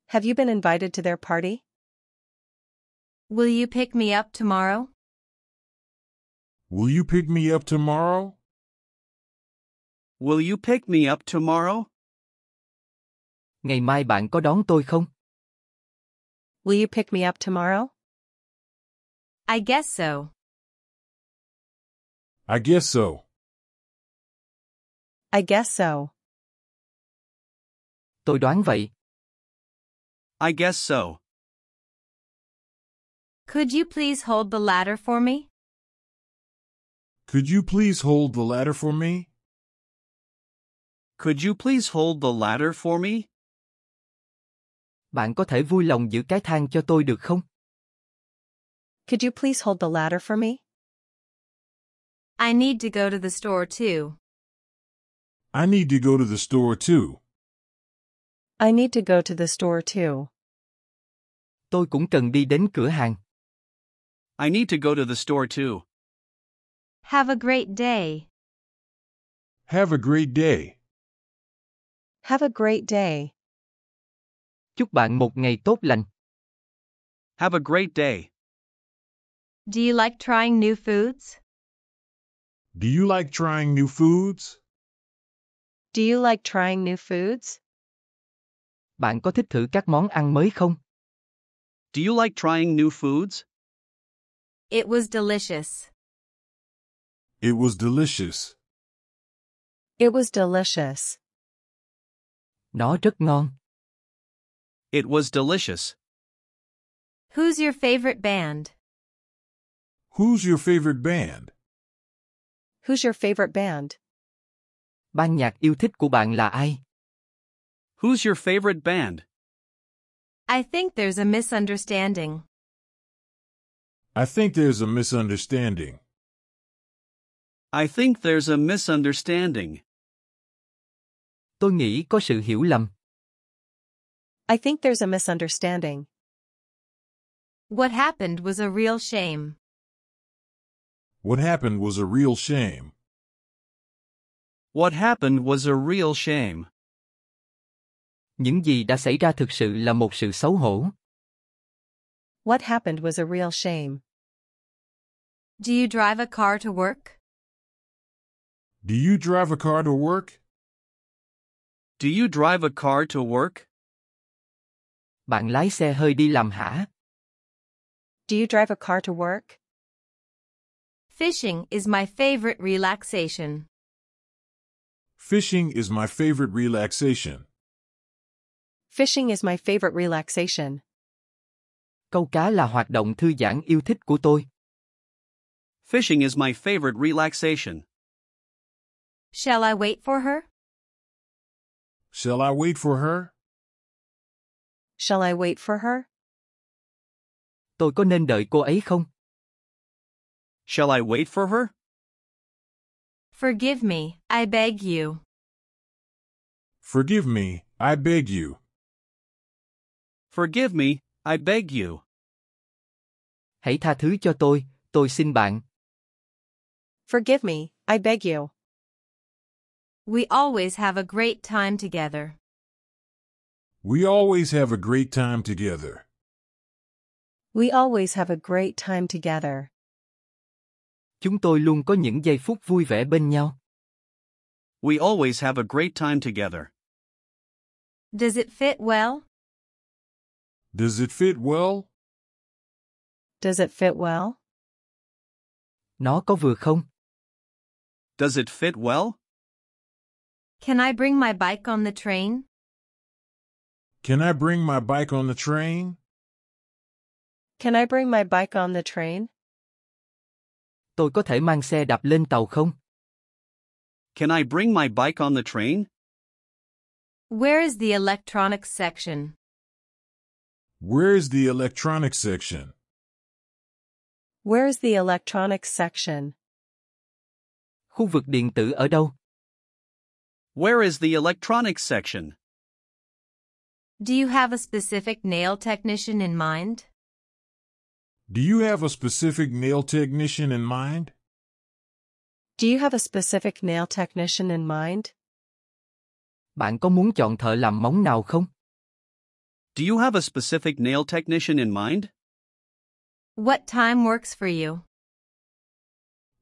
S1: Have you been invited to their party? Will you pick me up tomorrow? Will you pick me up tomorrow? Will you pick me up tomorrow? Ngày mai bạn có đón tôi không? Will you pick me up tomorrow? I guess so. I guess so. I guess so. Tôi đoán vậy. I guess so. Could you please hold the ladder for me? Could you please hold the ladder for me? Could you please hold the ladder for me? Bạn có thể vui lòng giữ cái thang cho tôi được không? Could you please hold the ladder for me? I need to go to the store too. I need to go to the store too. I need to go to the store too. Tôi cũng cần đi đến cửa hàng. I need to go to the store too. Have a great day. Have a great day. Have a great day. Chúc bạn một ngày tốt lành. Have a great day. Do you like trying new foods? Do you like trying new foods? Do you like trying new foods? Bạn có thích thử các món ăn mới không? Do you like trying new foods? It was delicious. It was delicious. It was delicious. Nó rất ngon. It was delicious. Who's your favorite band? Who's your favorite band? Who's your favorite band? Ban nhạc yêu thích của bạn là ai? Who's your favorite band? I think there's a misunderstanding. I think there's a misunderstanding. I think there's a misunderstanding. Tôi nghĩ có sự hiểu lầm. I think there's a misunderstanding. What happened was a real shame. What happened was a real shame. What happened was a real shame. Những gì đã xảy ra thực sự là một sự xấu hổ. What happened was a real shame. Do you drive a car to work? Do you drive a car to work? Do you drive a car to work? Bạn lái xe hơi đi làm hả? Do you drive a car to work? Fishing is my favorite relaxation. Fishing is my favorite relaxation. Fishing is my favorite relaxation. Câu cá là hoạt động thư giãn yêu thích của tôi. Fishing is my favorite relaxation. Shall I wait for her? Shall I wait for her? Shall I wait for her? Tôi có nên đợi cô ấy không? Shall I wait for her? Forgive me, I beg you. Forgive me, I beg you. Forgive me, I beg you. Hãy tha thứ cho tôi, tôi xin bạn. Forgive me, I beg you. We always have a great time together. We always have a great time together. We always have a great time together. Chúng tôi luôn có những giây phút vui vẻ bên nhau. We always have a great time together. Does it fit well? Does it fit well? Does it fit well? Nó có vừa không? Does it fit well? Can I bring my bike on the train? Can I bring my bike on the train? Can I bring my bike on the train? Tôi có thể mang xe đạp lên tàu không? Can I bring my bike on the train? Where is the electronics section? Where is the electronics section? Where is the electronics section? Khu vực điện tử ở đâu? Where is the electronics section? Do you have a specific nail technician in mind? Do you have a specific nail technician in mind? Do you have a specific nail technician in mind? Bạn có muốn chọn thợ làm móng nào không? Do you have a specific nail technician in mind? What time works for you?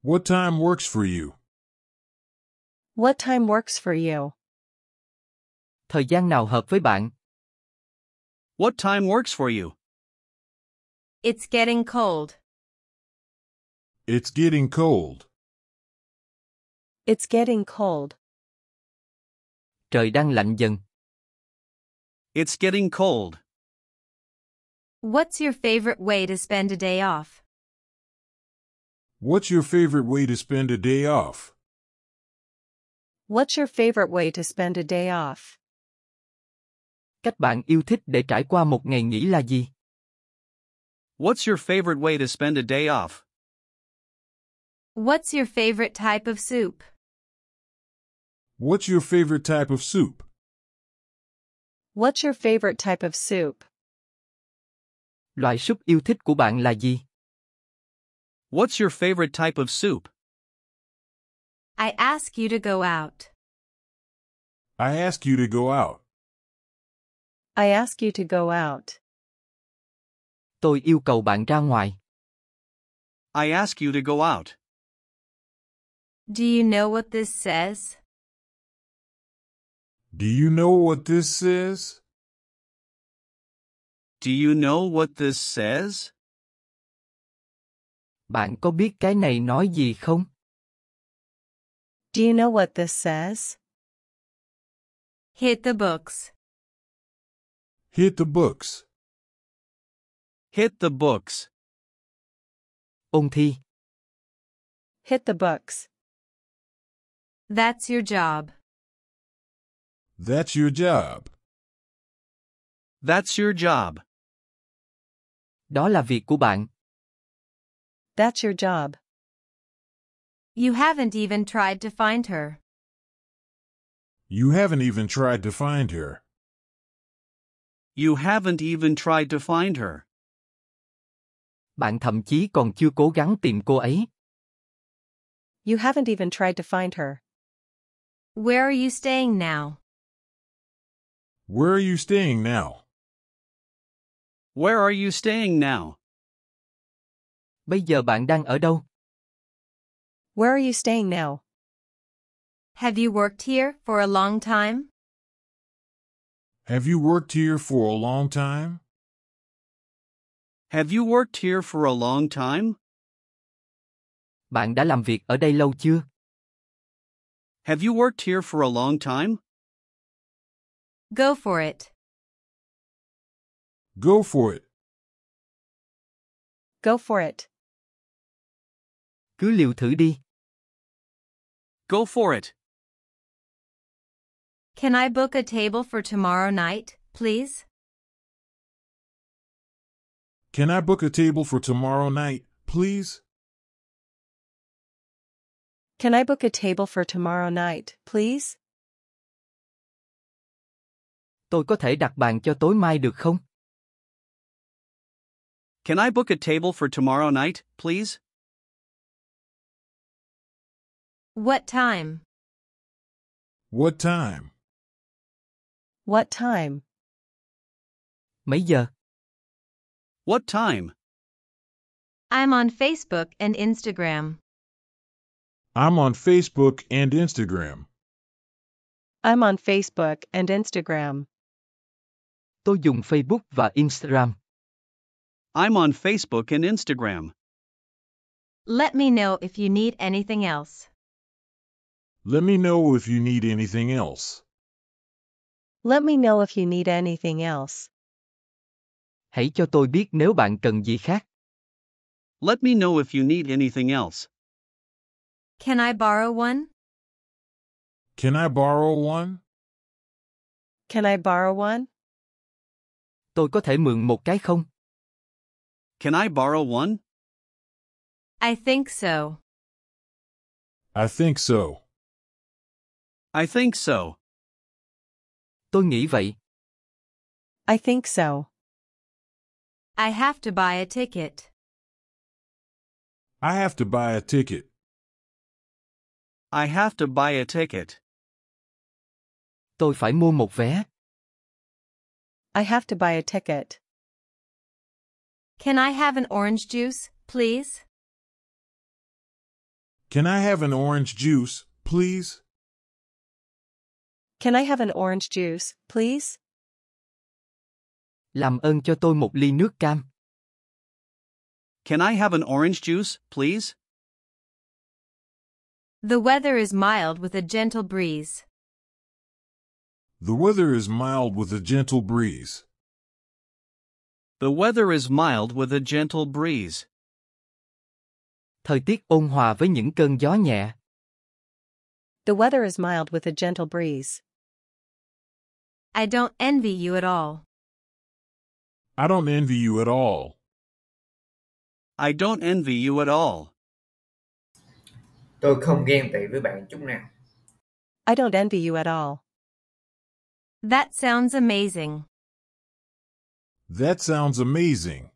S1: What time works for you? What time works for you? Thời gian nào hợp với bạn? What time works for you? It's getting cold. It's getting cold. It's getting cold. Trời đang lạnh dần. It's getting cold. What's your favorite way to spend a day off? What's your favorite way to spend a day off? What's your favorite way to spend a day off? Cách bạn yêu thích để trải qua một ngày nghỉ là gì? What's your favorite way to spend a day off? What's your favorite type of soup? What's your favorite type of soup? What's your favorite type of soup? Loại súp yêu thích của bạn là gì? What's your favorite type of soup? I ask you to go out. I ask you to go out. I ask you to go out. Tôi yêu cầu bạn ra ngoài. I ask you to go out. Do you know what this says? Do you know what this says? Do you know what this says? Bạn có biết cái này nói gì không? Do you know what this says? Hit the books. Hit the books. Hit the books. Ôn thi. Hit the books. That's your job. That's your job. That's your job. Đó là việc của bạn. That's your job. You haven't even tried to find her. You haven't even tried to find her. You haven't even tried to find her. Bạn thậm chí còn chưa cố gắng tìm cô ấy. You haven't even tried to find her. Where are you staying now? Where are you staying now? Where are you staying now? Bây giờ bạn đang ở đâu? Where are you staying now? Have you worked here for a long time? Have you worked here for a long time? Have you worked here for a long time? Bạn đã làm việc ở đây lâu chưa? Have you worked here for a long time? Go for it. Go for it. Go for it. Cứ liều thử đi. Go for it. Can I book a table for tomorrow night, please? Can I book a table for tomorrow night, please? Can I book a table for tomorrow night, please? Tôi có thể đặt bàn cho tối mai được không? Can I book a table for tomorrow night, please? What time? What time? What time? Mấy giờ? What time? I'm on Facebook and Instagram. I'm on Facebook and Instagram. I'm on Facebook and Instagram. Tôi dùng Facebook và Instagram. I'm on Facebook and Instagram. Let me know if you need anything else. Let me know if you need anything else. Let me know if you need anything else. Hãy cho tôi biết nếu bạn cần gì khác. Let me know if you need anything else. Can I borrow one? Can I borrow one? Can I borrow one? Tôi có thể mượn một cái không? Can I borrow one? I think so. I think so. I think so. Tôi nghĩ vậy. I think so. I have to buy a ticket. I have to buy a ticket. I have to buy a ticket. Tôi phải mua một vé. I have to buy a ticket. Can I have an orange juice, please? Can I have an orange juice, please? Can I have an orange juice, please? Làm ơn cho tôi một ly nước cam. Can I have an orange juice, please? The weather is mild with a gentle breeze. The weather is mild with a gentle breeze. The weather is mild with a gentle breeze. Thời tiết ôn hòa với những cơn gió nhẹ. The weather is mild with a gentle breeze. I don't envy you at all. I don't envy you at all. I don't envy you at all. Tôi không ghen tị với bạn chút nào. I don't envy you at all. That sounds amazing. That sounds amazing.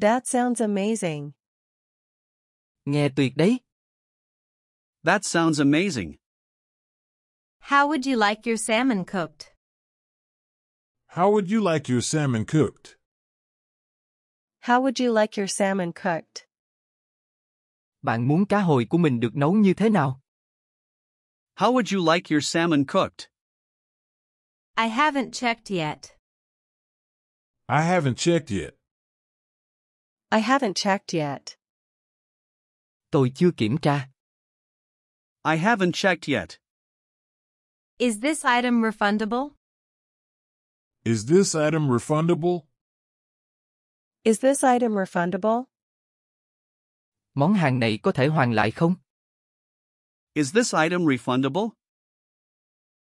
S1: That sounds amazing. Nghe tuyệt đấy. That sounds amazing. How would you like your salmon cooked? How would you like your salmon cooked? How would you like your salmon cooked? Bạn muốn cá hồi của mình được nấu như thế nào? How would you like your salmon cooked? I haven't checked yet. I haven't checked yet. I haven't checked yet. Tôi chưa kiểm tra. I haven't checked yet. Is this item refundable? Is this item refundable? Is this item refundable? Món hàng này có thể hoàn lại không? Is this item refundable?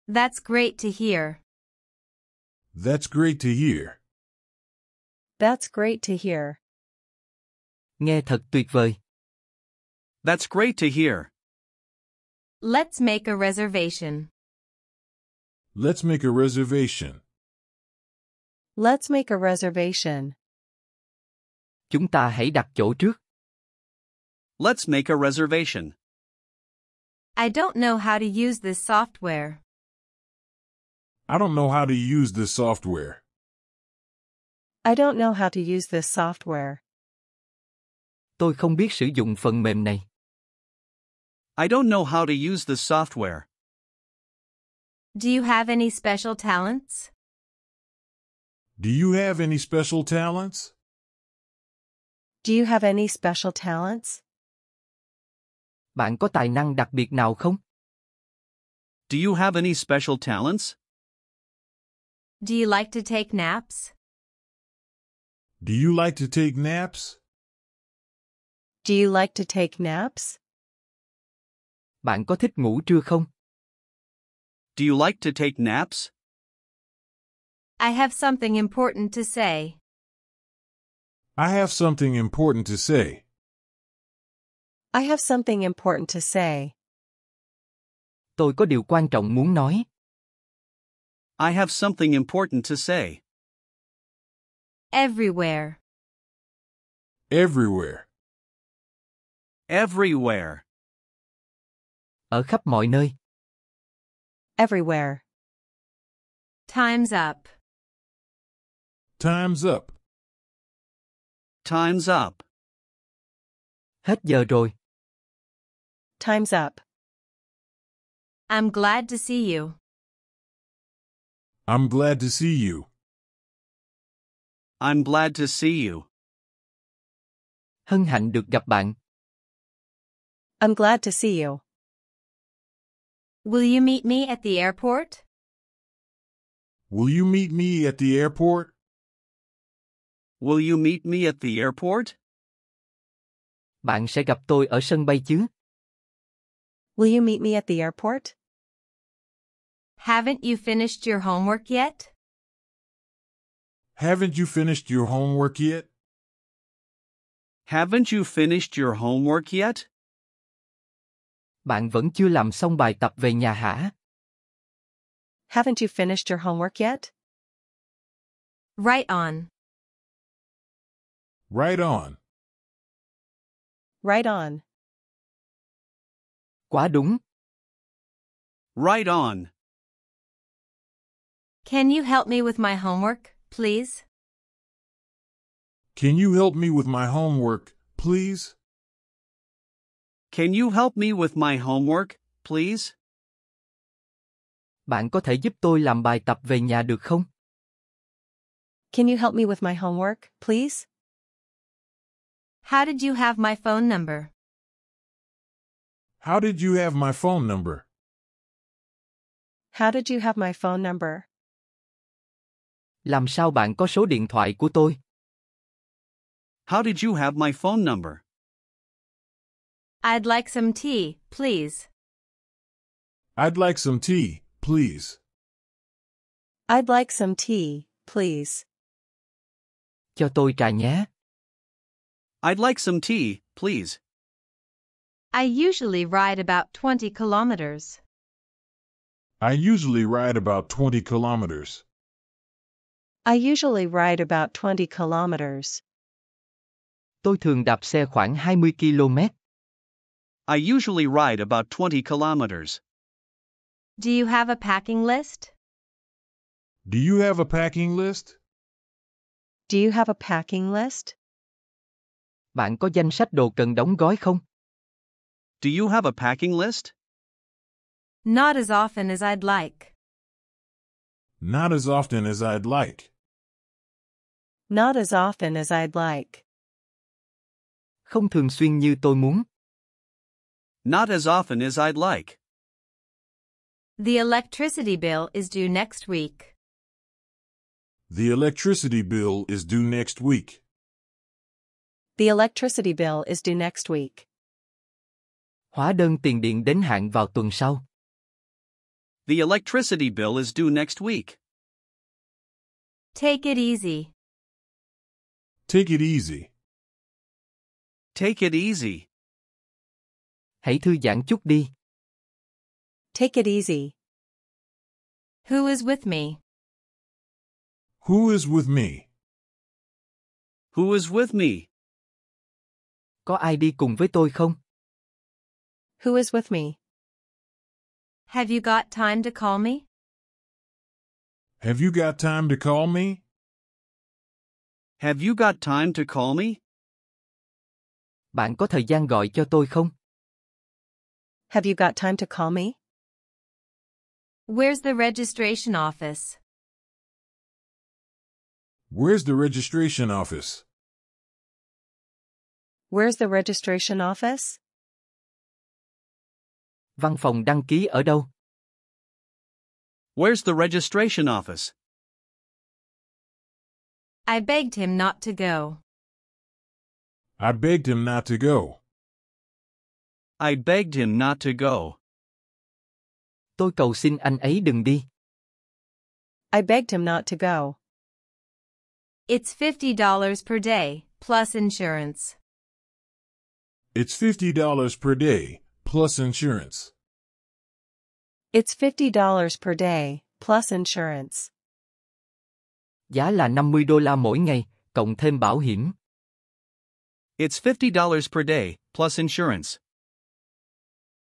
S1: That's great to hear. That's great to hear. That's great to hear. Nghe thật tuyệt vời. That's great to hear. Let's make a reservation. Let's make a reservation. Let's make a reservation. Chúng ta hãy đặt chỗ trước. Let's make a reservation. I don't know how to use this software. I don't know how to use this software. I don't know how to use this software. Tôi không biết sử dụng phần mềm này. I don't know how to use this software. Do you have any special talents? Do you have any special talents? Do you have any special talents? Bạn có tài năng đặc biệt nào không? Do you have any special talents? Do you like to take naps? Do you like to take naps? Do you like to take naps? Bạn có thích ngủ trưa không? Do you like to take naps? I have something important to say. I have something important to say. I have something important to say. Tôi có điều quan trọng muốn nói. I have something important to say. Everywhere. Everywhere. Everywhere. Ở khắp mọi nơi everywhere. Time's up. Time's up. Time's up. Hết giờ rồi. Time's up. I'm glad to see you. I'm glad to see you. I'm glad to see you. Hân hạnh được gặp bạn. I'm glad to see you. Will you meet me at the airport? Will you meet me at the airport? Will you meet me at the airport? Bạn sẽ gặp tôi ở sân bay chứ? Will you meet me at the airport? Haven't you finished your homework yet? Haven't you finished your homework yet? Haven't you finished your homework yet? Bạn vẫn chưa làm xong bài tập về nhà hả? Haven't you finished your homework yet? Right on. Right on. Right on. Quá đúng. Right on. Can you help me with my homework, please? Can you help me with my homework, please? Can you help me with my homework, please? Bạn có thể giúp tôi làm bài tập về nhà được không? Can you help me with my homework, please? How did you have my phone number? How did you have my phone number? How did you have my phone number? Làm sao bạn có số điện thoại của tôi? How did you have my phone number? I'd like some tea, please. I'd like some tea, please. I'd like some tea, please. Cho tôi trà nhé. I'd like some tea, please. I usually ride about 20 kilometers. I usually ride about 20 kilometers. I usually ride about 20 kilometers. Tôi thường đạp xe khoảng 20 km. I usually ride about 20 kilometers. Do you have a packing list? Do you have a packing list? Do you have a packing list? Bạn có danh sách đồ cần đóng gói không? Do you have a packing list? Not as often as I'd like. Not as often as I'd like. Not as often as I'd like. Không thường xuyên như tôi muốn. Not as often as I'd like. The electricity bill is due next week. The electricity bill is due next week. The electricity bill is due next week. Hóa đơn tiền điện đến hạn vào tuần sau. The electricity bill is due next week. Take it easy. Take it easy. Take it easy. Hãy thư giãn chút đi. Take it easy. Who is with me? Who is with me? Who is with me? Có ai đi cùng với tôi không? Who is with me? Have you got time to call me? Have you got time to call me? Have you got time to call me? Bạn có thời gian gọi cho tôi không? Have you got time to call me? Where's the registration office? Where's the registration office? Where's the registration office? Văn phòng đăng ký ở đâu? Where's the registration office? I begged him not to go. I begged him not to go. I begged him not to go. Tôi cầu xin anh ấy đừng đi. I begged him not to go. It's $50 per day, plus insurance. It's $50 per day, plus insurance. It's $50 per day, plus insurance. Giá là 50 đô la mỗi ngày, cộng thêm bảo hiểm. It's $50 per day, plus insurance.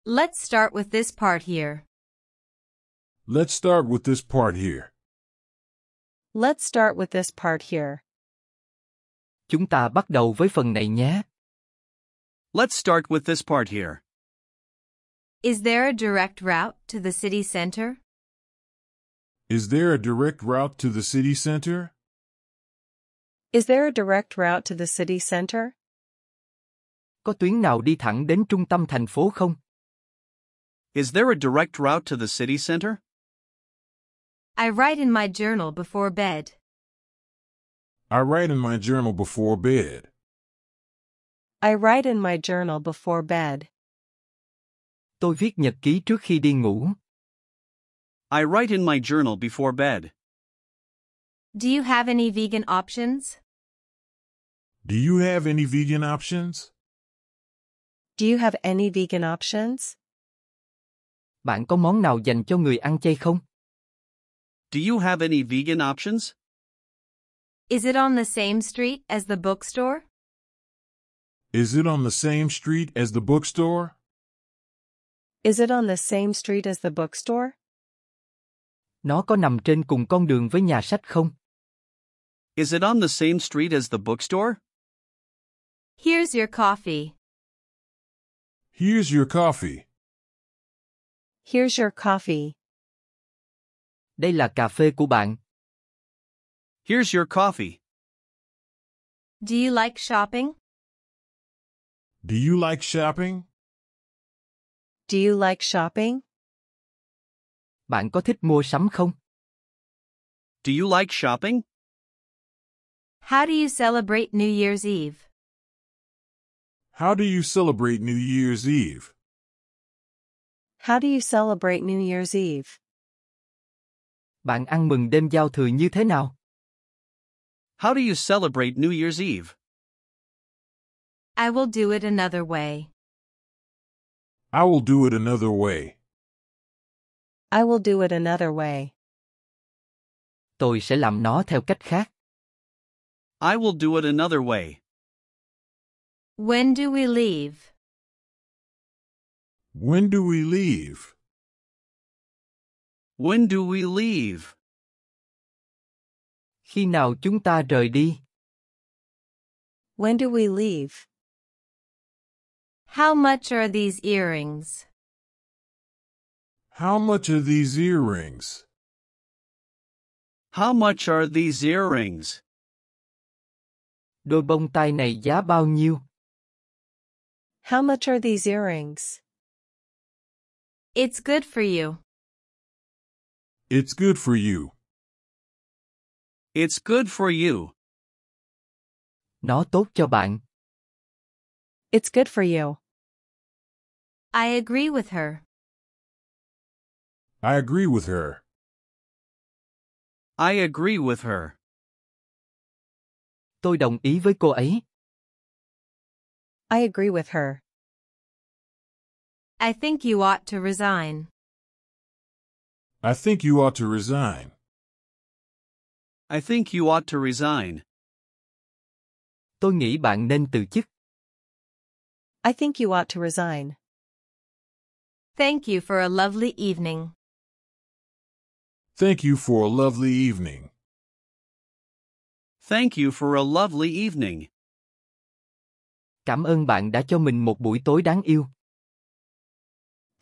S1: Let's start with this part here. Let's start with this part here. Let's start with this part here. Chúng ta bắt đầu với phần này nhé. Let's start with this part here. Is there a direct route to the city center? Is there a direct route to the city center? Is there a direct route to the city center? Có tuyến nào đi thẳng đến trung tâm thành phố không? Is there a direct route to the city center? I write in my journal before bed. I write in my journal before bed. I write in my journal before bed. Tôi viết nhật ký trước khi đi ngủ. I write in my journal before bed. Do you have any vegan options? Do you have any vegan options? Do you have any vegan options? Bạn có món nào dành cho người ăn chay không? Do you have any vegan options? Is it on the same street as the bookstore? Is it on the same street as the bookstore? Is it on the same street as the bookstore? Nó có nằm trên cùng con đường với nhà sách không? Is it on the same street as the bookstore? Here's your coffee. Here's your coffee. Here's your coffee. Đây là cà phê của bạn. Here's your coffee. Do you like shopping? Do you like shopping? Do you like shopping? Bạn có thích mua sắm không? Do you like shopping? How do you celebrate New Year's Eve? How do you celebrate New Year's Eve? How do you celebrate New Year's Eve? Bạn ăn mừng đêm giao thừa như thế nào? How do you celebrate New Year's Eve? I will do it another way. I will do it another way. I will do it another way. Tôi sẽ làm nó theo cách khác. I will do it another way. When do we leave? When do we leave? When do we leave? Khi nào chúng ta rời đi? When do we leave? How much are these earrings? How much are these earrings? How much are these earrings? Đôi bông tai này giá bao nhiêu? How much are these earrings? It's good for you. It's good for you. It's good for you. Nó tốt cho bạn. It's good for you. I agree with her. I agree with her. I agree with her. Tôi đồng ý với cô ấy. I agree with her. I think you ought to resign. I think you ought to resign. I think you ought to resign. Tôi nghĩ bạn nên từ chức. I think you ought to resign. Thank you for a lovely evening. Thank you for a lovely evening. Thank you for a lovely evening. Cảm ơn bạn đã cho mình một buổi tối đáng yêu.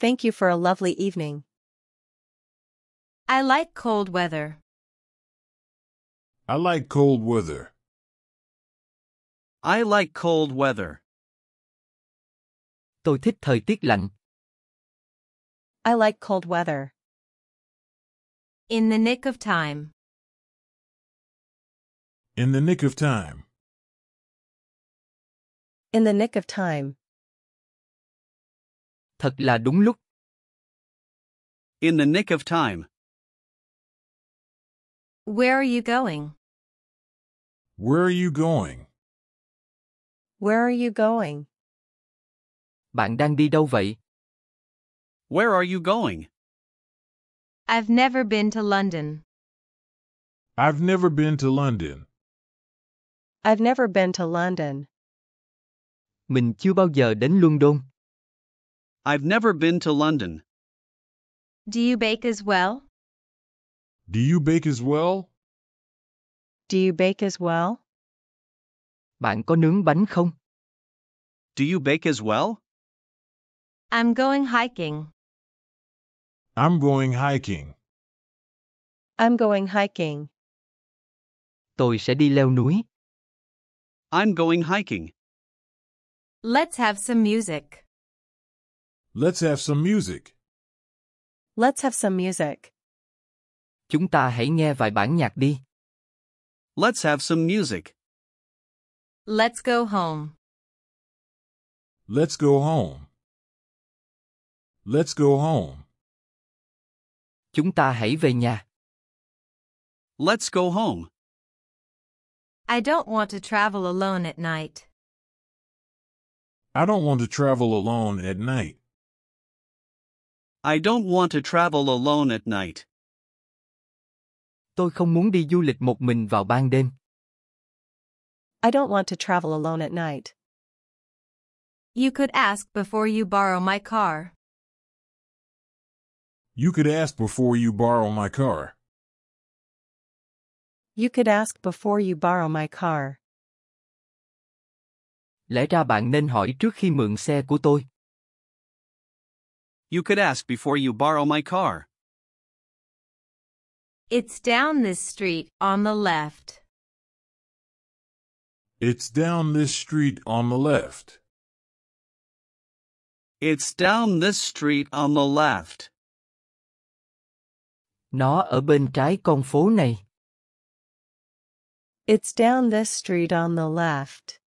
S1: Thank you for a lovely evening. I like cold weather. I like cold weather. I like cold weather. Tôi thích thời tiết lạnh. I like cold weather. In the nick of time. In the nick of time. In the nick of time. Thật là đúng lúc. In the nick of time. Where are you going? Where are you going? Where are you going? Bạn đang đi đâu vậy? Where are you going? I've never been to London. I've never been to London. I've never been to London. Mình chưa bao giờ đến London. I've never been to London. Do you bake as well? Do you bake as well? Do you bake as well? Bạn có nướng bánh không? Do you bake as well? I'm going hiking. I'm going hiking. I'm going hiking. Tôi sẽ đi leo núi. I'm going hiking. Let's have some music. Let's have some music. Let's have some music. Chúng ta hãy nghe vài bản nhạc đi. Let's have some music. Let's go home. Let's go home. Let's go home. Chúng ta hãy về nhà. Let's go home. I don't want to travel alone at night. I don't want to travel alone at night. I don't want to travel alone at night. Tôi không muốn đi du lịch một mình vào ban đêm. I don't want to travel alone at night. You could ask before you borrow my car. You could ask before you borrow my car. You could ask before you borrow my car. Lẽ ra bạn nên hỏi trước khi mượn xe của tôi. You could ask before you borrow my car. It's down this street on the left. It's down this street on the left. It's down this street on the left. Nó ở bên trái con phố này. It's down this street on the left.